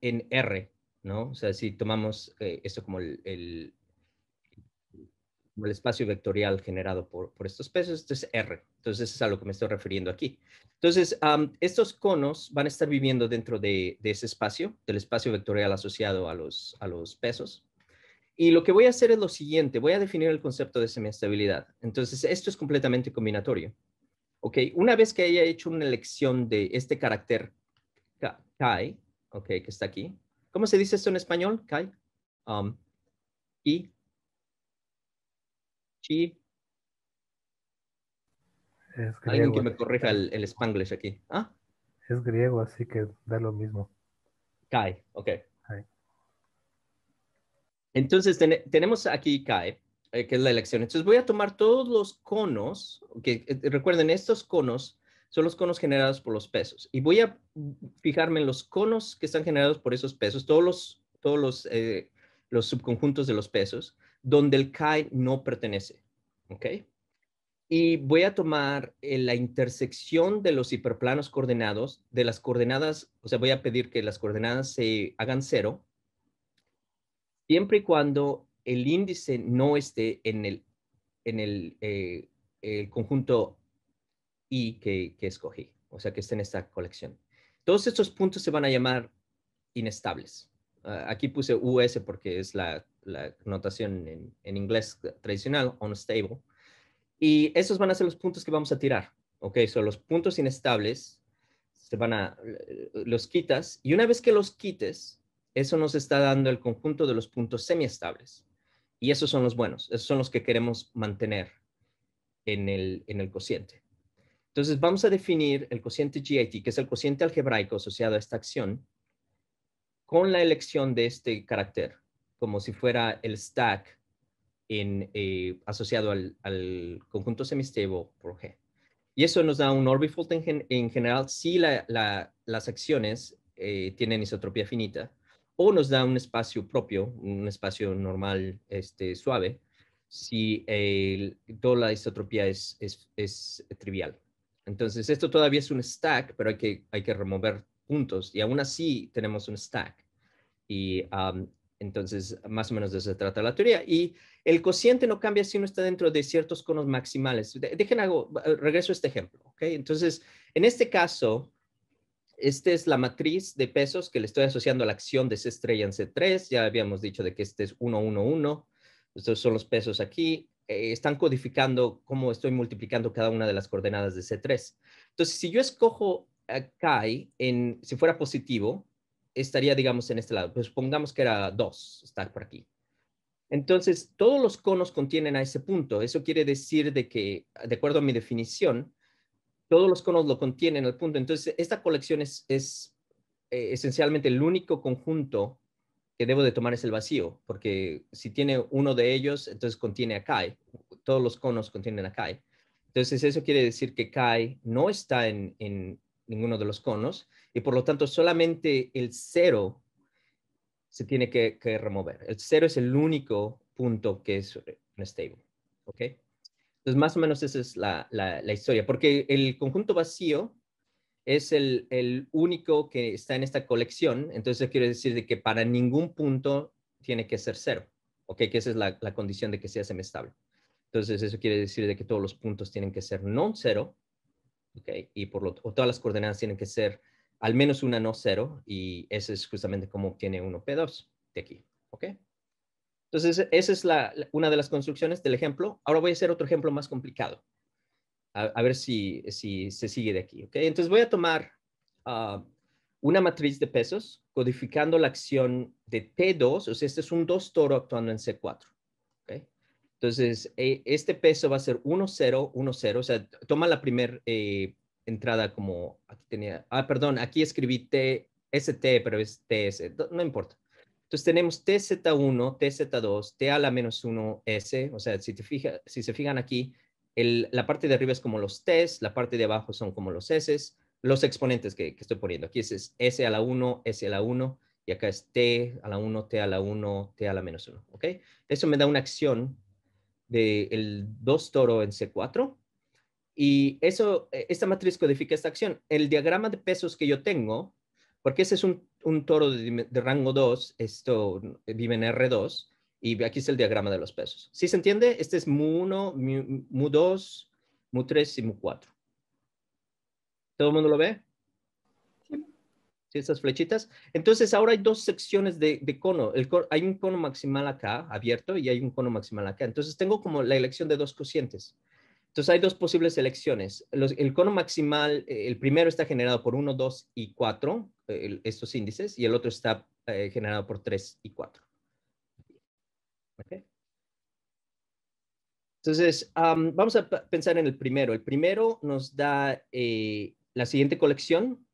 Speaker 2: en R, ¿no? O sea, si tomamos eh, esto como el, como el espacio vectorial generado por, por estos pesos, esto es R. Entonces, es a lo que me estoy refiriendo aquí. Entonces, estos conos van a estar viviendo dentro de, ese espacio, del espacio vectorial asociado a los, a los pesos. Y lo que voy a hacer es lo siguiente, voy a definir el concepto de semiestabilidad. Entonces, esto es completamente combinatorio. Ok, una vez que haya hecho una elección de este carácter Kai, ok, que está aquí. ¿Cómo se dice esto en español? Kai. Um, y es
Speaker 3: griego, Alguien que
Speaker 2: me corrija el, spanglish aquí. ¿Ah?
Speaker 3: Es griego, así que da lo mismo. Kai, ok.
Speaker 2: Entonces tenemos aquí Kai, eh, que es la elección. Entonces voy a tomar todos los conos, que eh, recuerden, estos conos son los conos generados por los pesos. Y voy a fijarme en los conos que están generados por esos pesos, todos los eh, subconjuntos de los pesos donde el CAI e no pertenece. ¿Ok? Y voy a tomar eh, la intersección de los hiperplanos coordenados, de las coordenadas, o sea, voy a pedir que las coordenadas se hagan cero, siempre y cuando el índice no esté en el, en el, eh, conjunto I que, escogí, o sea, que esté en esta colección. Todos estos puntos se van a llamar inestables. Ah, aquí puse US porque es la la notación en, inglés tradicional, unstable. Y esos van a ser los puntos que vamos a tirar. Ok, son los puntos inestables, se van a, los quitas, y una vez que los quites, eso nos está dando el conjunto de los puntos semiestables. Y esos son los buenos, esos son los que queremos mantener en el, en el cociente. Entonces vamos a definir el cociente GIT, que es el cociente algebraico asociado a esta acción, con la elección de este carácter como si fuera el stack en, eh, asociado al, conjunto semistable por G. Y eso nos da un orbifold en, en general si las acciones eh, tienen isotropía finita, o nos da un espacio propio, un espacio normal este, suave, si toda la isotropía es, es, trivial. Entonces, esto todavía es un stack, pero hay que, hay que remover puntos y aún así tenemos un stack. Y um, entonces, más o menos de eso se trata la teoría. Y el cociente no cambia si uno está dentro de ciertos conos maximales. dejen algo, regreso a este ejemplo. ¿okay? Entonces, en este caso, esta es la matriz de pesos que le estoy asociando a la acción de C estrella en C3. Ya habíamos dicho de que este es 1, 1, 1. Estos son los pesos aquí. Eh, están codificando cómo estoy multiplicando cada una de las coordenadas de C3. Entonces, si yo escojo a Kai en, si fuera positivo, estaría, digamos, en este lado. Pues pongamos que era 2, está por aquí. Entonces, todos los conos contienen a ese punto. Eso quiere decir de que, de acuerdo a mi definición, todos los conos lo contienen al punto. Entonces, esta colección es, eh, esencialmente el único conjunto que debo de tomar es el vacío, porque si tiene uno de ellos, entonces contiene a Kai. Todos los conos contienen a Kai. Entonces, eso quiere decir que Kai no está en ninguno de los conos, y por lo tanto solamente el cero se tiene que, remover. El cero es el único punto que es stable, ¿ok? Entonces, más o menos esa es la, la, historia, porque el conjunto vacío es el, el, único que está en esta colección, entonces quiere decir de que para ningún punto tiene que ser cero, ¿ok? Que esa es la, condición de que sea semestable. Entonces, eso quiere decir de que todos los puntos tienen que ser non cero ¿okay? Y por lo todas las coordenadas tienen que ser al menos una no cero, y ese es justamente cómo obtiene uno P2 de aquí, Entonces, e, esa es una de las construcciones del ejemplo. Ahora voy a hacer otro ejemplo más complicado. A, ver si, se sigue de aquí, Entonces voy a tomar ah, una matriz de pesos codificando la acción de p 2 o sea, este es un 2 toro actuando en C4. Entonces, eh, este peso va a ser 1-0, 1-0. O sea, toma la primera eh, entrada como tenía. Ah, perdón, aquí escribí T, ST, pero es TS. No importa. Entonces tenemos TZ1, TZ2, T a la menos 1, S. O sea, si, si se fijan aquí, el, la parte de arriba es como los T's, la parte de abajo son como los S's. Los exponentes que, que estoy poniendo aquí es, S a la 1, S a la 1, y acá es T a la 1, T a la 1, T a la menos 1. ¿Ok? Eso me da una acción del 2 toro en C4. Y eso, eh, esta matriz codifica esta acción. El diagrama de pesos que yo tengo, porque ese es un, toro de, rango 2, esto eh, vive en R2, y aquí es el diagrama de los pesos. ¿Sí se entiende? Este es mu1, mu2, mu3 y mu4. ¿Todo el mundo lo ve? estas flechitas. Entonces ahora hay dos secciones de, cono. El Hay un cono maximal acá abierto y hay un cono maximal acá. Entonces tengo como la elección de dos cocientes. Entonces hay dos posibles elecciones. el cono maximal, eh, el primero está generado por 1, 2 y 4, eh, estos índices, y el otro está eh, generado por 3 y 4. Entonces, vamos a pensar en el primero. El primero nos da la siguiente colección,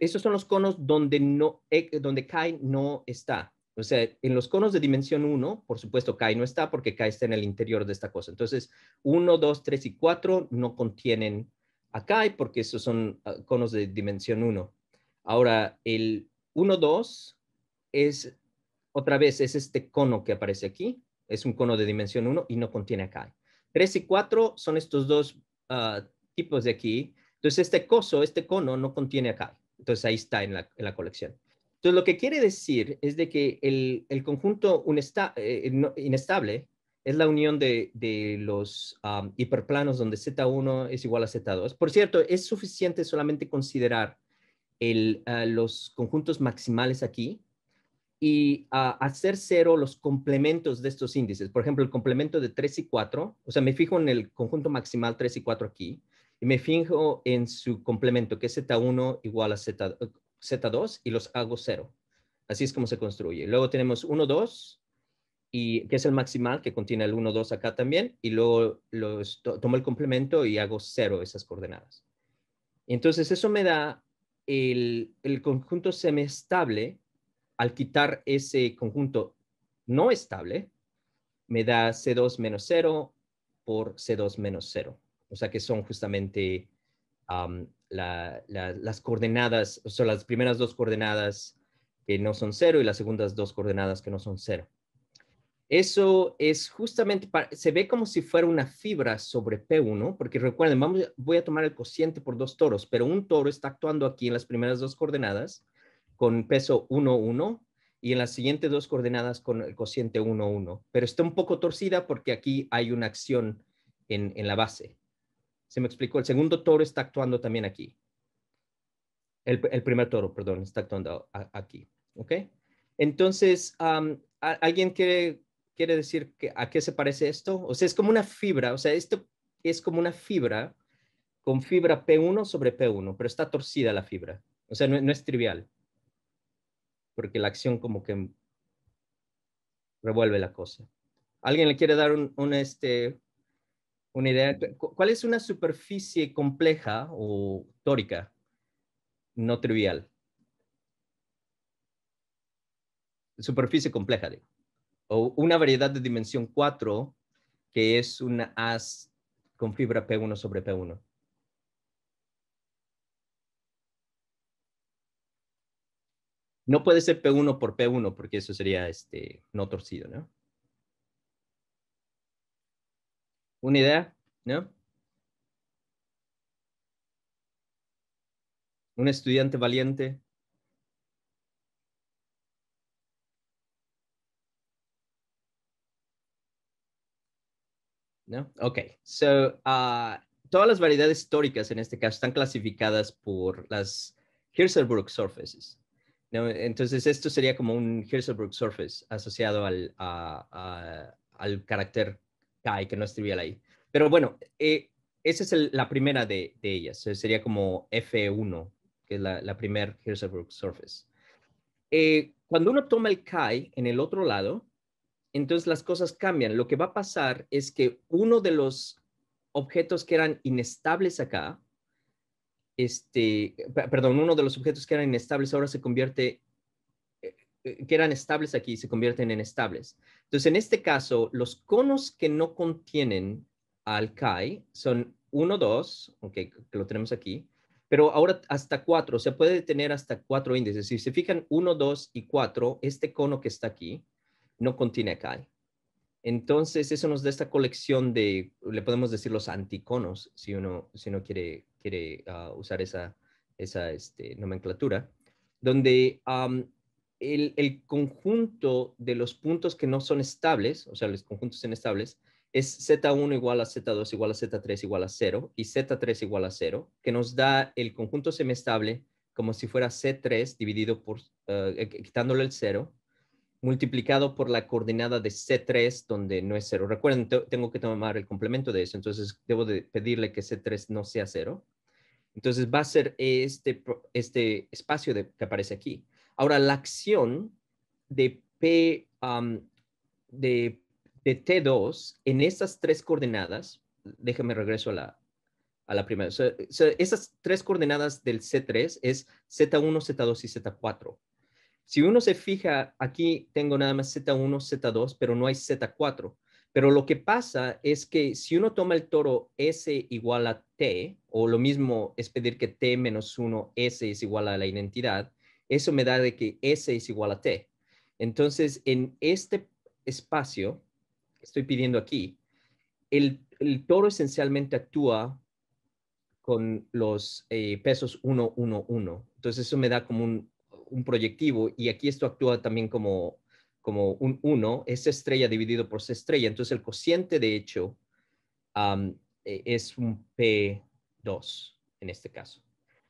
Speaker 2: esos son los conos donde, no, eh, donde Kai no está. O sea, en los conos de dimensión 1, por supuesto, Kai no está porque Kai está en el interior de esta cosa. Entonces, 1, 2, 3 y 4 no contienen a Kai porque esos son ah, conos de dimensión 1. Ahora, el 1, 2 es, otra vez, es este cono que aparece aquí. Es un cono de dimensión 1 y no contiene a Kai. 3 y 4 son estos dos ah, tipos de aquí. Entonces, este coso, este cono no contiene a Kai. Entonces ahí está en la, colección. Entonces lo que quiere decir es de que el, conjunto eh, inestable es la unión de, los um, hiperplanos donde Z1 es igual a Z2. Por cierto, es suficiente solamente considerar eh, los conjuntos maximales aquí y ah, hacer cero los complementos de estos índices. Por ejemplo, el complemento de 3 y 4, o sea, me fijo en el conjunto maximal 3 y 4 aquí, y me fijo en su complemento, que es Z1 igual a Z, Z2 y los hago cero. Así es como se construye. Luego tenemos 1, 2, y, que es el maximal, que contiene el 1, 2 acá también, y luego los, tomo el complemento y hago cero esas coordenadas. Entonces eso me da el, el conjunto semestable. al quitar ese conjunto no estable, me da C2 menos 0 por C2 menos 0 o sea que son justamente las coordenadas, o las primeras dos coordenadas que no son cero y las segundas dos coordenadas que no son cero. Eso es justamente, se ve como si fuera una fibra sobre P1, porque recuerden, vamos, voy a tomar el cociente por dos toros, pero un toro está actuando aquí en las primeras dos coordenadas con peso 1, 1 y en las siguientes dos coordenadas con el cociente 1, 1, pero está un poco torcida porque aquí hay una acción en, en la base. ¿Se me explicó? El segundo toro está actuando también aquí. El, primer toro, perdón, está actuando aquí. ¿Ok? Entonces, ¿alguien quiere, quiere decir que, a qué se parece esto? O sea, es como una fibra, o sea, esto es como una fibra con fibra P1 sobre P1, pero está torcida la fibra. O sea, no, es trivial, porque la acción como que revuelve la cosa. ¿Alguien le quiere dar un, un este, una idea. ¿Cuál es una superficie compleja o tórica no trivial? Superficie compleja, digo. O una variedad de dimensión 4 que es una AS con fibra P1 sobre P1. No puede ser P1 por P1 porque eso sería este, no torcido, ¿no? ¿Una idea? ¿No? Un estudiante valiente. ¿No? Ok. So, ah, todas las variedades históricas en este caso están clasificadas por las Hirselbrook surfaces. ¿no? Entonces, esto sería como un Hirzelbrook surface asociado al, a, al carácter Kai, que no estuviera ahí. Pero bueno, eh, esa es la primera de, ellas, eh, sería como F1, que es la, primera surface. Eh, cuando uno toma el Kai en el otro lado, entonces las cosas cambian. Lo que va a pasar es que uno de los objetos que eran inestables acá, este, perdón, uno de los objetos que eran inestables ahora se convierte eh, que eran estables aquí se convierten en estables. Entonces, en este caso, los conos que no contienen al CAI son 1, 2, que lo tenemos aquí, pero ahora hasta 4, se puede tener hasta 4 índices. Si se fijan 1, 2 y 4, este cono que está aquí no contiene CAI. Entonces, eso nos da esta colección de, le podemos decir los anticonos, si uno, si no quiere, quiere ah, usar esa, esa este, nomenclatura, donde el, conjunto de los puntos que no son estables, o sea, los conjuntos inestables, es Z1 igual a Z2 igual a Z3 igual a 0 y Z3 igual a 0, que nos da el conjunto semestable como si fuera C3 dividido por, eh, eh, quitándole el 0, multiplicado por la coordenada de C3 donde no es 0. Recuerden, tengo que tomar el complemento de eso, entonces debo de pedirle que C3 no sea 0. Entonces va a ser este, este espacio de, que aparece aquí. Ahora, la acción de, P, de, T2 en esas tres coordenadas, déjame regreso a la, a la primera. So, esas tres coordenadas del C3 es Z1, Z2 y Z4. Si uno se fija, aquí tengo nada más Z1, Z2, pero no hay Z4. Pero lo que pasa es que si uno toma el toro S igual a T, o lo mismo es pedir que T menos 1, S es igual a la identidad, eso me da de que S es igual a T. Entonces, en este espacio, estoy pidiendo aquí, el, toro esencialmente actúa con los eh, pesos 1, 1, 1. Entonces, eso me da como un, proyectivo y aquí esto actúa también como, como un 1, Esa estrella dividido por esa estrella. Entonces, el cociente, de hecho, e, es un P2 en este caso.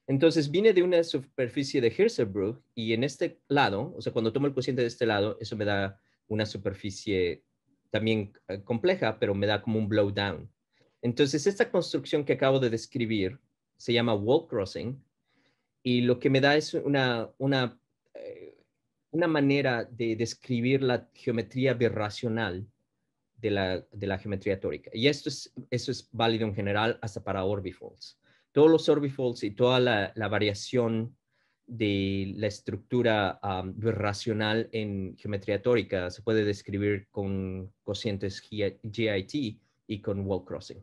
Speaker 2: Entonces viene de una superficie de Hirzebruch y en este lado, o sea, cuando tomo el cociente de este lado, eso me da una superficie también eh, compleja, pero me da como un blowdown. Entonces esta construcción que acabo de describir se llama wall crossing y lo que me da es una, una, eh, manera de describir la geometría birracional de la, geometría tórica. Y esto es, eso es válido en general hasta para orbifolds todos los orbifolds y toda la, variación de la estructura um, en geometría tórica se puede describir con cocientes GIT y con wall crossing.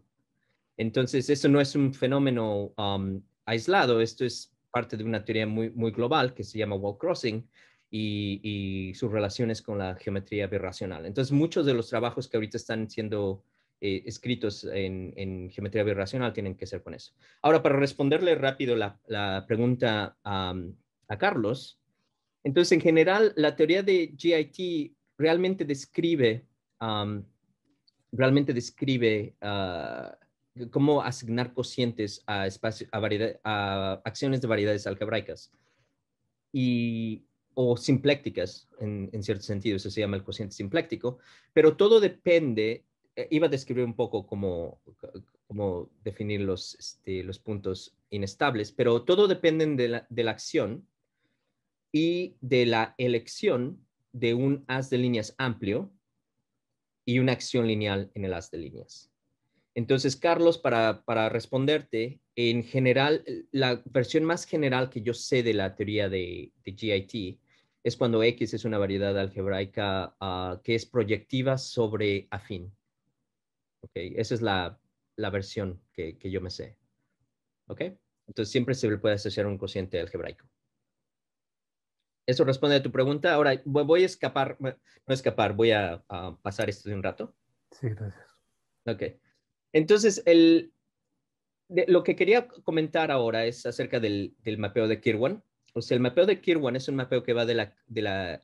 Speaker 2: Entonces, eso no es un fenómeno aislado, esto es parte de una teoría muy, muy global que se llama wall crossing y, y sus relaciones con la geometría birracional. Entonces, muchos de los trabajos que ahorita están siendo eh, escritos en, geometría birracional tienen que ser con eso. Ahora, para responderle rápido la, pregunta a Carlos, entonces, en general, la teoría de GIT realmente describe, realmente describe ah, cómo asignar cocientes a, a, a acciones de variedades algebraicas y, o simplécticas, en, en cierto sentido, eso se llama el cociente simpléctico, pero todo depende eh, iba a describir un poco cómo, definir este, los, puntos inestables, pero todo depende de la, acción y de la elección de un haz de líneas amplio y una acción lineal en el haz de líneas. Entonces, Carlos, para, responderte, en general, eh, la versión más general que yo sé de la teoría de, GIT es cuando X es una variedad algebraica ah, que es proyectiva sobre afín. Okay, Esa es la, la versión que, yo me sé, ¿ok? Entonces siempre se puede asociar un cociente algebraico. Eso responde a tu pregunta. Ahora voy a escapar, no escapar, voy a, pasar esto de un rato. Sí, gracias. Ok. Entonces, el, lo que quería comentar ahora es acerca del, mapeo de Kirwan. O sea, el mapeo de Kirwan es un mapeo que va de la, de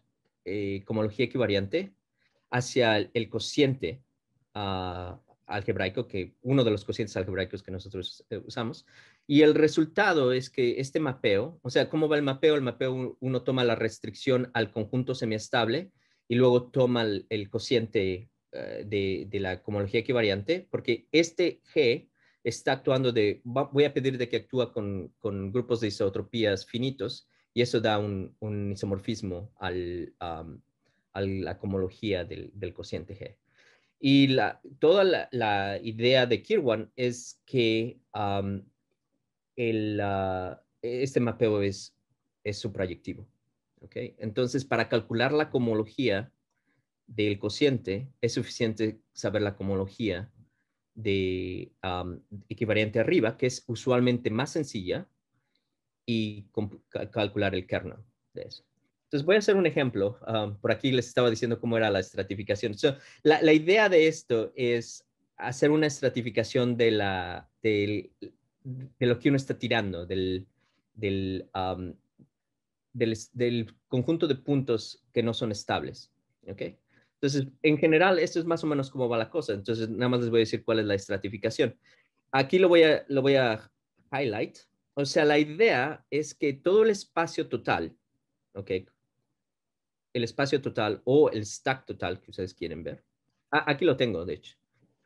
Speaker 2: eh, equivariante hacia el, cociente a ah, algebraico, que uno de los cocientes algebraicos que nosotros eh, usamos. Y el resultado es que este mapeo, o sea, ¿cómo va el mapeo? El mapeo uno toma la restricción al conjunto semiestable y luego toma el, cociente eh, de, la comología equivariante, porque este G está actuando de, voy a pedir de que actúa con, con grupos de isotropías finitos y eso da un, isomorfismo a la comología del, del cociente G. Y la, toda la, idea de Kirwan es que este mapeo es, es proyectivo. ¿okay? Entonces, para calcular la comología del cociente, es suficiente saber la comología de equivalente arriba, que es usualmente más sencilla, y calcular el kernel de eso. Entonces voy a hacer un ejemplo. Ah, por aquí les estaba diciendo cómo era la estratificación. la, la, idea de esto es hacer una estratificación de, la, lo que uno está tirando, del, del, conjunto de puntos que no son estables. ¿okay? Entonces, en general, esto es más o menos cómo va la cosa. Entonces, nada más les voy a decir cuál es la estratificación. Aquí lo voy a, lo voy a highlight. O sea, la idea es que todo el espacio total, ¿ok? el espacio total o el stack total que ustedes quieren ver. Ah, aquí lo tengo, de hecho.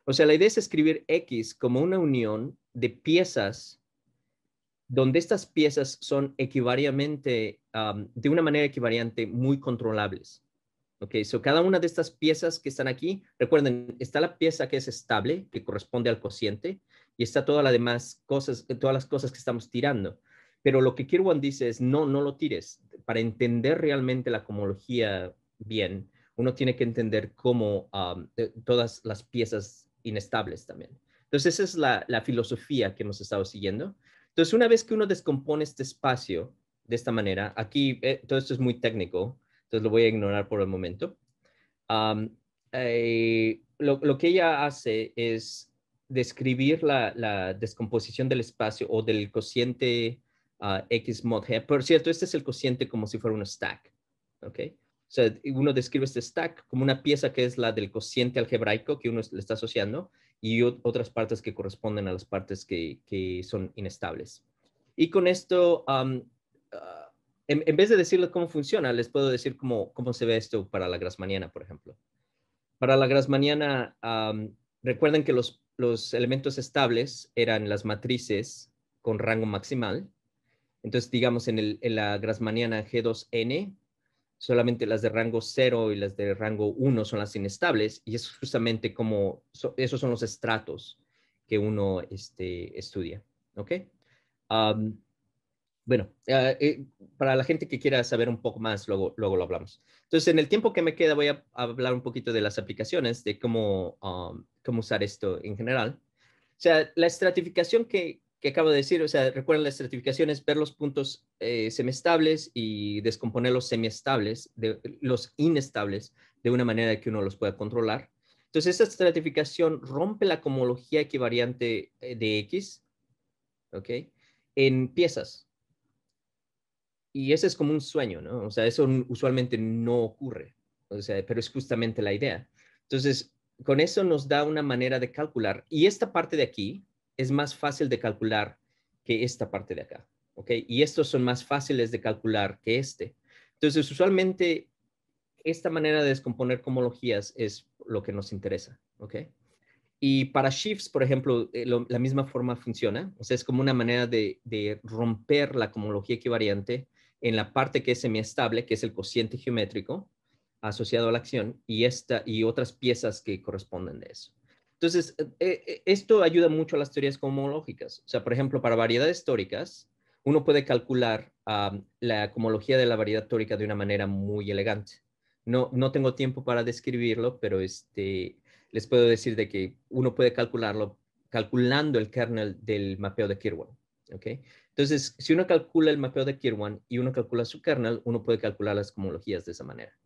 Speaker 2: O sea, la idea es escribir X como una unión de piezas donde estas piezas son equivariamente, de una manera equivariante, muy controlables. Ok, so cada una de estas piezas que están aquí, recuerden, está la pieza que es estable, que corresponde al cociente, y está todas las demás cosas, todas las cosas que estamos tirando. Pero lo que Kirwan dice es, no, no lo tires. Para entender realmente la cosmología bien, uno tiene que entender cómo um, eh, todas las piezas inestables también. Entonces, esa es la, filosofía que hemos estado siguiendo. Entonces, una vez que uno descompone este espacio de esta manera, aquí eh, todo esto es muy técnico, entonces lo voy a ignorar por el momento. Um, eh, lo, que ella hace es describir la, la, descomposición del espacio o del cociente X mod G. Por cierto, este es el cociente como si fuera un stack, ¿ok? O sea, uno describe este stack como una pieza que es la del cociente algebraico que uno le está asociando y otras partes que corresponden a las partes que, son inestables. Y con esto, ah, en, vez de decirles cómo funciona, les puedo decir cómo, cómo se ve esto para la grasmaniana, por ejemplo. Para la grasmaniana, recuerden que los, los elementos estables eran las matrices con rango maximal entonces, digamos, en, la Grassmanniana G2N, solamente las de rango 0 y las de rango 1 son las inestables, y es justamente como, esos son los estratos que uno este, estudia, ¿ok? bueno, eh, eh, para la gente que quiera saber un poco más, luego, luego lo hablamos. Entonces, en el tiempo que me queda, voy a, hablar un poquito de las aplicaciones, de cómo, cómo usar esto en general. O sea, la estratificación que, que acabo de decir, o sea, recuerden las es ver los puntos eh, semestables y descomponer los semiestables, de, los inestables, de una manera que uno los pueda controlar. Entonces, esta estratificación rompe la comología equivariante eh, de X, ¿ok? En piezas. Y ese es como un sueño, ¿no? O sea, eso usualmente no ocurre, o sea, pero es justamente la idea. Entonces, con eso nos da una manera de calcular. Y esta parte de aquí, es más fácil de calcular que esta parte de acá, ¿ok? Y estos son más fáciles de calcular que este. Entonces, usualmente, esta manera de descomponer comologías es lo que nos interesa, ¿ok? Y para shifts, por ejemplo, eh, la misma forma funciona. O sea, es como una manera de, romper la comología equivariante en la parte que es semiestable, que es el cociente geométrico asociado a la acción, y, esta, y otras piezas que corresponden de eso. Entonces, eh, eh, esto ayuda mucho a las teorías cohomológicas. O sea, por ejemplo, para variedades tóricas, uno puede calcular la cohomología de la variedad tórica de una manera muy elegante. No, no tengo tiempo para describirlo, pero este, les puedo decir de que uno puede calcularlo calculando el kernel del mapeo de Kirwan. ¿okay? Entonces, si uno calcula el mapeo de Kirwan y uno calcula su kernel, uno puede calcular las cohomologías de esa manera.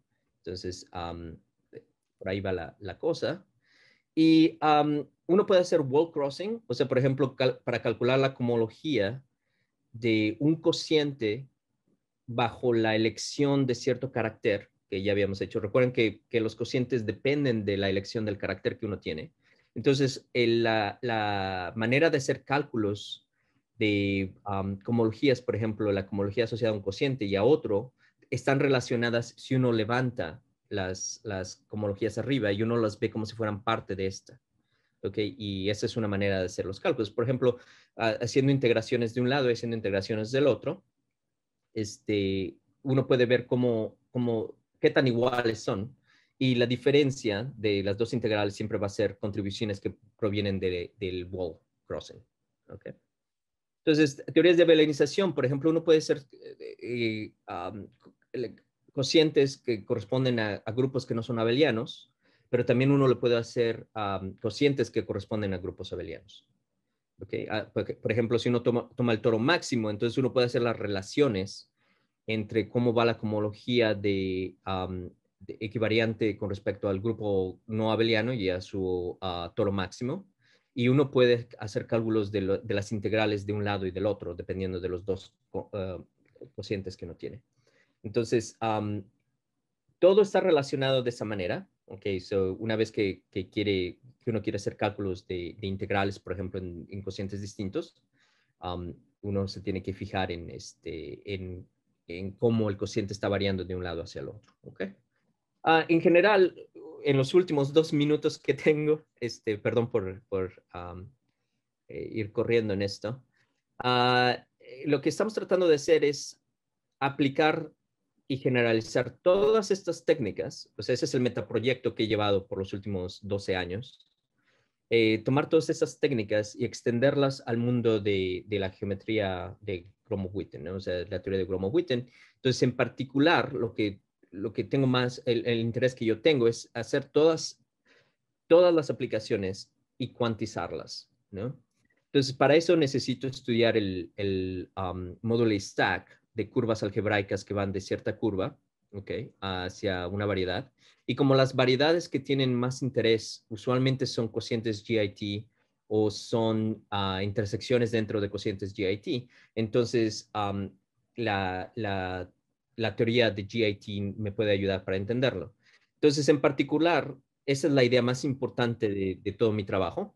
Speaker 2: Entonces, por ahí va la cosa. Y uno puede hacer wall crossing, o sea, por ejemplo, para calcular la comología de un cociente bajo la elección de cierto carácter que ya habíamos hecho. Recuerden que, los cocientes dependen de la elección del carácter que uno tiene. Entonces, la, manera de hacer cálculos de comologías, por ejemplo, la comología asociada a un cociente y a otro, están relacionadas si uno levanta las, las comologías arriba y uno las ve como si fueran parte de esta. Okay, y esa es una manera de hacer los cálculos. Por ejemplo, ah, haciendo integraciones de un lado y haciendo integraciones del otro, este, uno puede ver cómo, cómo, qué tan iguales son. Y la diferencia de las dos integrales siempre va a ser contribuciones que provienen del wall crossing. Okay. Entonces, teorías de belenización, por ejemplo, uno puede ser eh, eh, cocientes que corresponden a, grupos que no son abelianos, pero también uno le puede hacer a cocientes que corresponden a grupos abelianos. Ah, por ejemplo, si uno toma, el toro máximo, entonces uno puede hacer las relaciones entre cómo va la cohomología de, equivalente equivariante con respecto al grupo no abeliano y a su ah, toro máximo. Y uno puede hacer cálculos de, las integrales de un lado y del otro, dependiendo de los dos cocientes ah, que uno tiene. Entonces, todo está relacionado de esa manera. Ok, una vez que, quiere, que uno quiere hacer cálculos de, integrales, por ejemplo, en, cocientes distintos, uno se tiene que fijar en, este, en, cómo el cociente está variando de un lado hacia el otro. Ah, en general, en los últimos dos minutos que tengo, este, perdón por, eh, ir corriendo en esto, ah, lo que estamos tratando de hacer es aplicar y generalizar todas estas técnicas, sea ese es el metaproyecto que he llevado por los últimos 12 años, eh, tomar todas esas técnicas y extenderlas al mundo de, la geometría de Gromov-Witten, o sea, la teoría de Gromov-Witten. Entonces, en particular, lo que, lo que tengo más, el, interés que yo tengo es hacer todas, todas las aplicaciones y cuantizarlas, ¿no? Entonces, para eso necesito estudiar el, el um, módulo stack de curvas algebraicas que van de cierta curva okay, hacia una variedad. Y como las variedades que tienen más interés usualmente son cocientes GIT o son ah, intersecciones dentro de cocientes GIT, entonces la, teoría de GIT me puede ayudar para entenderlo. Entonces, en particular, esa es la idea más importante de, todo mi trabajo.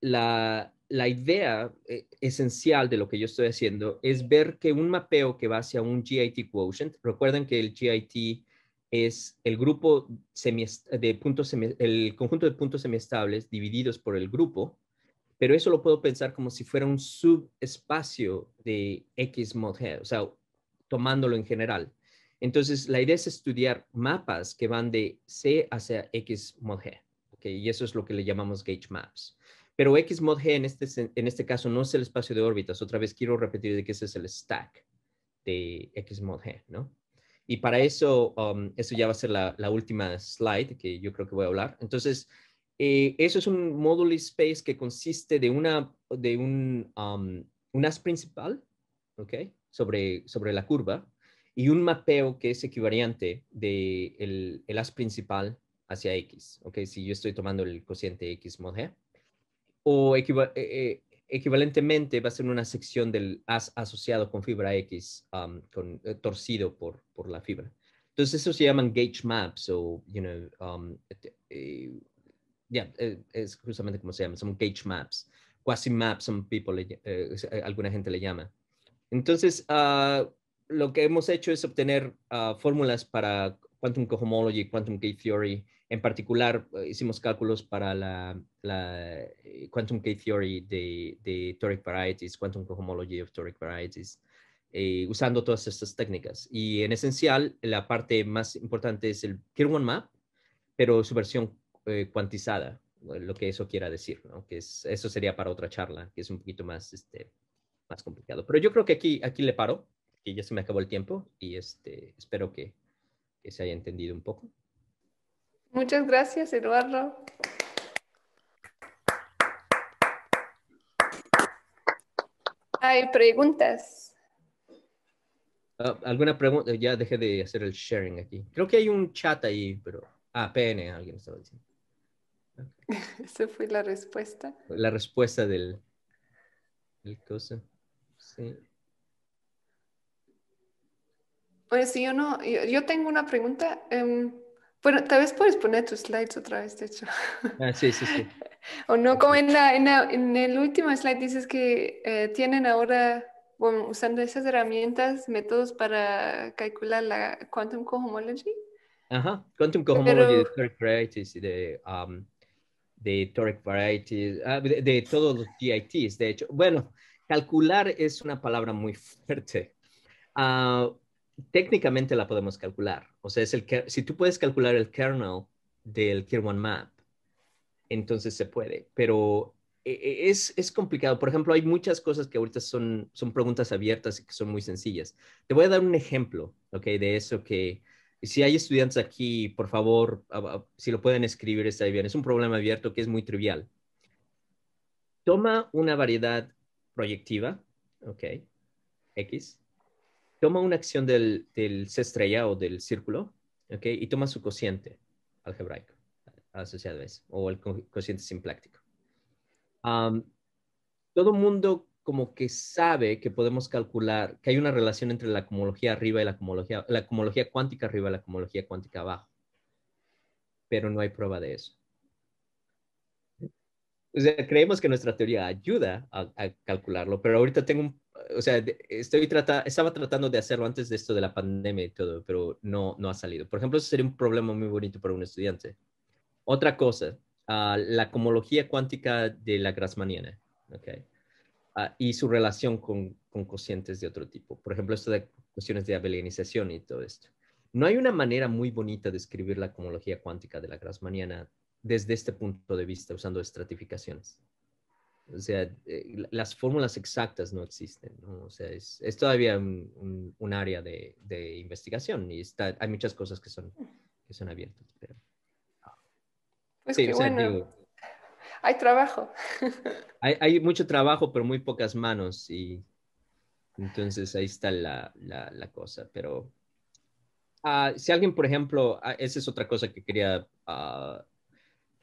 Speaker 2: la, la idea eh, esencial de lo que yo estoy haciendo es ver que un mapeo que va hacia un GIT quotient, recuerden que el GIT es el grupo de puntos, el conjunto de puntos semiestables divididos por el grupo, pero eso lo puedo pensar como si fuera un subespacio de X mod G, o sea, tomándolo en general. Entonces, la idea es estudiar mapas que van de C hacia X mod G, y eso es lo que le llamamos gauge maps. Pero X mod G en este, en este caso no es el espacio de órbitas. Otra vez quiero repetir de que ese es el stack de X mod G, ¿no? Y para eso, um, eso ya va a ser la, última slide que yo creo que voy a hablar. Entonces, eh, eso es un moduli space que consiste de una, de um, un, as principal, ¿ok? Sobre, sobre la curva y un mapeo que es equivariante del de el as principal hacia X, ¿ok? Si yo estoy tomando el cociente X mod G o eh, eh, equivalentemente va a ser una sección del as asociado con fibra X, um, con, eh, torcido por, la fibra. Entonces, eso se llaman gauge maps o, you know, um, es justamente como se llama, son gauge maps. Quasi maps, some people, alguna gente le llama. Entonces, ah, lo que hemos hecho es obtener ah, fórmulas para quantum cohomology, quantum gate theory, en particular, eh, hicimos cálculos para la, eh, Quantum K-Theory de, de, Toric Varieties, Quantum Cohomology of Toric Varieties, eh, usando todas estas técnicas. Y en esencial, la parte más importante es el Kirwan Map, pero su versión cuantizada, lo que eso quiera decir, Que eso sería para otra charla, que es un poquito más, este, más complicado. Pero yo creo que aquí, aquí le paro, que ya se me acabó el tiempo y este, espero que, que se haya entendido un poco.
Speaker 1: Muchas gracias, Eduardo. ¿Hay preguntas?
Speaker 2: Ah, ¿Alguna pregunta? Ya dejé de hacer el sharing aquí. Creo que hay un chat ahí, pero... Ah, PN, alguien estaba diciendo.
Speaker 1: Esa fue la respuesta.
Speaker 2: La respuesta del... El cosa. Sí.
Speaker 1: Pues sí, yo no... Yo, tengo una pregunta. Um, bueno, tal vez puedes poner tus slides otra vez, de hecho.
Speaker 2: Ah, sí, sí, sí.
Speaker 1: o no, como en, el último slide dices que eh, tienen ahora, bueno, usando esas herramientas, métodos para calcular la quantum cohomology.
Speaker 2: Ajá, quantum cohomology de toric varieties, de, um, de toric varieties, ah, de, todos los GITs, de hecho. Bueno, calcular es una palabra muy fuerte. Ah, técnicamente la podemos calcular. O sea, es el, si tú puedes calcular el kernel del kernel Map, entonces se puede, pero e, e, es, es, complicado. Por ejemplo, hay muchas cosas que ahorita son, son preguntas abiertas y que son muy sencillas. Te voy a dar un ejemplo, ¿ok? De eso que si hay estudiantes aquí, por favor, si lo pueden escribir, está bien. Es un problema abierto que es muy trivial. Toma una variedad proyectiva, ¿ok? X, toma una acción del, del C estrella o del círculo, ¿ok? Y toma su cociente algebraico asociado a eso, o el cociente simpláctico. Um, todo mundo como que sabe que podemos calcular que hay una relación entre la comología arriba y la cosmología, la cuántica arriba y la comología cuántica abajo. Pero no hay prueba de eso. O sea, creemos que nuestra teoría ayuda a calcularlo, pero ahorita tengo un o sea, estoy estaba tratando de hacerlo antes de esto de la pandemia y todo, pero no, no ha salido. Por ejemplo, eso sería un problema muy bonito para un estudiante. Otra cosa, ah, la comología cuántica de la Grassmanniana, ah, y su relación con, con cocientes de otro tipo. Por ejemplo, esto de cuestiones de abelianización y todo esto. No hay una manera muy bonita de escribir la comología cuántica de la Grassmanniana desde este punto de vista, usando estratificaciones. O sea, eh, las fórmulas exactas no existen, ¿no? O sea, es, es todavía un, un, área de, de, investigación y está, hay muchas cosas que son, que son abiertas. Pero...
Speaker 1: Pues sí, bueno. digo, hay trabajo.
Speaker 2: hay, mucho trabajo, pero muy pocas manos y entonces ahí está la, la, cosa. Pero ah, si alguien, por ejemplo, ah, esa es otra cosa que quería... Ah,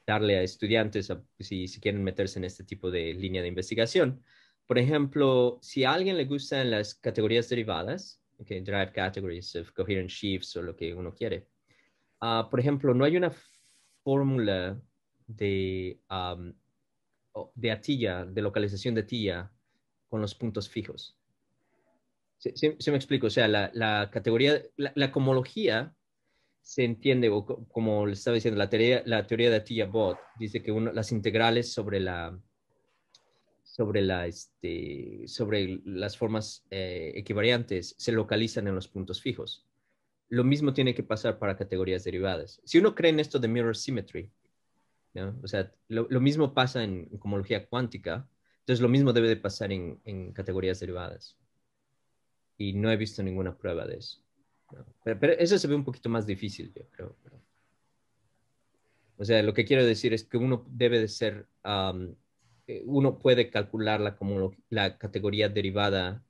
Speaker 2: darle a estudiantes pues, si, si, quieren meterse en este tipo de línea de investigación. Por ejemplo, si a alguien le gustan las categorías derivadas, okay, categories of coherent shifts o lo que uno quiere, ah, por ejemplo, no hay una fórmula de, de atilla, de localización de atilla con los puntos fijos. Si, me explico, o sea, la, la categoría, la, comología se entiende, como le estaba diciendo, la teoría, la teoría de atiyah bott dice que las integrales sobre la sobre, este, sobre las formas eh, equivariantes se localizan en los puntos fijos. Lo mismo tiene que pasar para categorías derivadas. Si uno cree en esto de mirror symmetry, o sea, lo, mismo pasa en, en, cuántica, entonces lo mismo debe de pasar en, categorías derivadas. Y no he visto ninguna prueba de eso pero, eso se ve un poquito más difícil, yo creo. O sea, lo que quiero decir es que uno debe de ser, eh, uno puede calcularla como la categoría derivada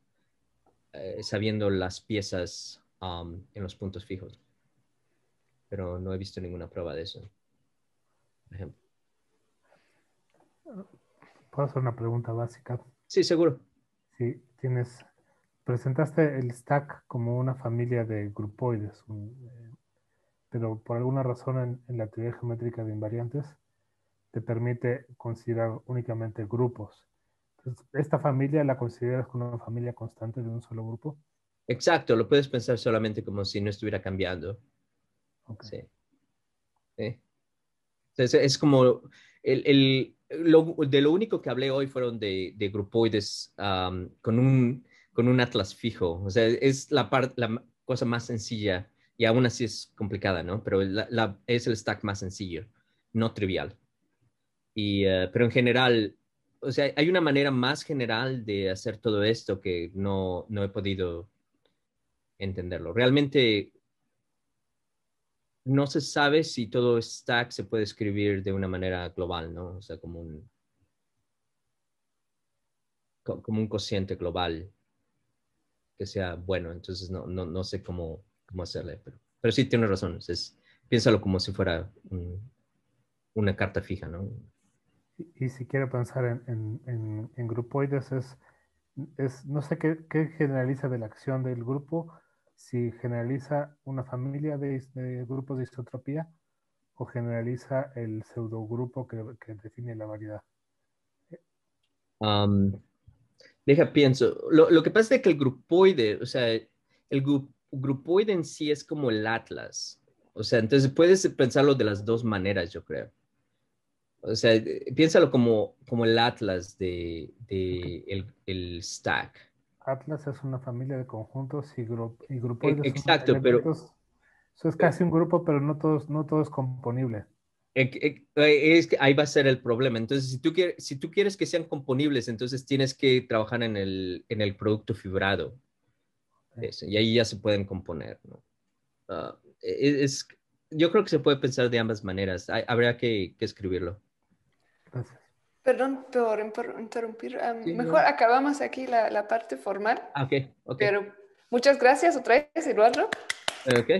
Speaker 2: eh, sabiendo las piezas en los puntos fijos. Pero no he visto ninguna prueba de eso.
Speaker 3: ejemplo. Ah, ¿Puedo hacer una pregunta básica? Sí, seguro. Sí, tienes presentaste el stack como una familia de grupoides, eh, pero por alguna razón en, la teoría geométrica de invariantes te permite considerar únicamente grupos. Entonces, ¿Esta familia la consideras como una familia constante de un solo grupo?
Speaker 2: Exacto, lo puedes pensar solamente como si no estuviera cambiando. Okay. Sí. Entonces, es como el, el de lo único que hablé hoy fueron de, grupoides con un con un atlas fijo. O sea, es la, la cosa más sencilla y aún así es complicada, ¿no? Pero es el stack más sencillo, no trivial. Y, eh, pero en general, o sea, hay una manera más general de hacer todo esto que no, he podido entenderlo. Realmente no se sabe si todo stack se puede escribir de una manera global, ¿no? O sea, como un, como un cociente global que sea bueno. Entonces no, no, no sé cómo, cómo hacerle, pero, pero sí tiene razón. Es, piénsalo como si fuera una carta fija, ¿no?
Speaker 3: Y, si quiero pensar en, en, en, grupoides, es, no sé qué, qué, generaliza de la acción del grupo, si generaliza una familia de, grupos de isotropía o generaliza el pseudogrupo que, que define la variedad.
Speaker 2: Um, Deja, pienso. Lo, que pasa es que el grupoide, o sea, el grupoide en sí es como el atlas. O sea, entonces puedes pensarlo de las dos maneras, yo creo. O sea, piénsalo como, como el atlas de, el, stack.
Speaker 3: Atlas es una familia de conjuntos y, grupo y grupoides. E, exacto, pero... Eso es casi un grupo, pero no todos, no todos componible.
Speaker 2: Eh, eh, eh, es que ahí va a ser el problema. Entonces, si tú, quieres, si tú quieres que sean componibles, entonces tienes que trabajar en el, en el producto fibrado. Eso, y ahí ya se pueden componer. ¿no? Ah, e-, e-, es, yo creo que se puede pensar de ambas maneras. habría habrá que, escribirlo.
Speaker 1: Perdón por, interrumpir. Ah, mejor acabamos aquí la, la parte formal. Ah, okay, Pero muchas gracias otra vez, Eduardo. Okay.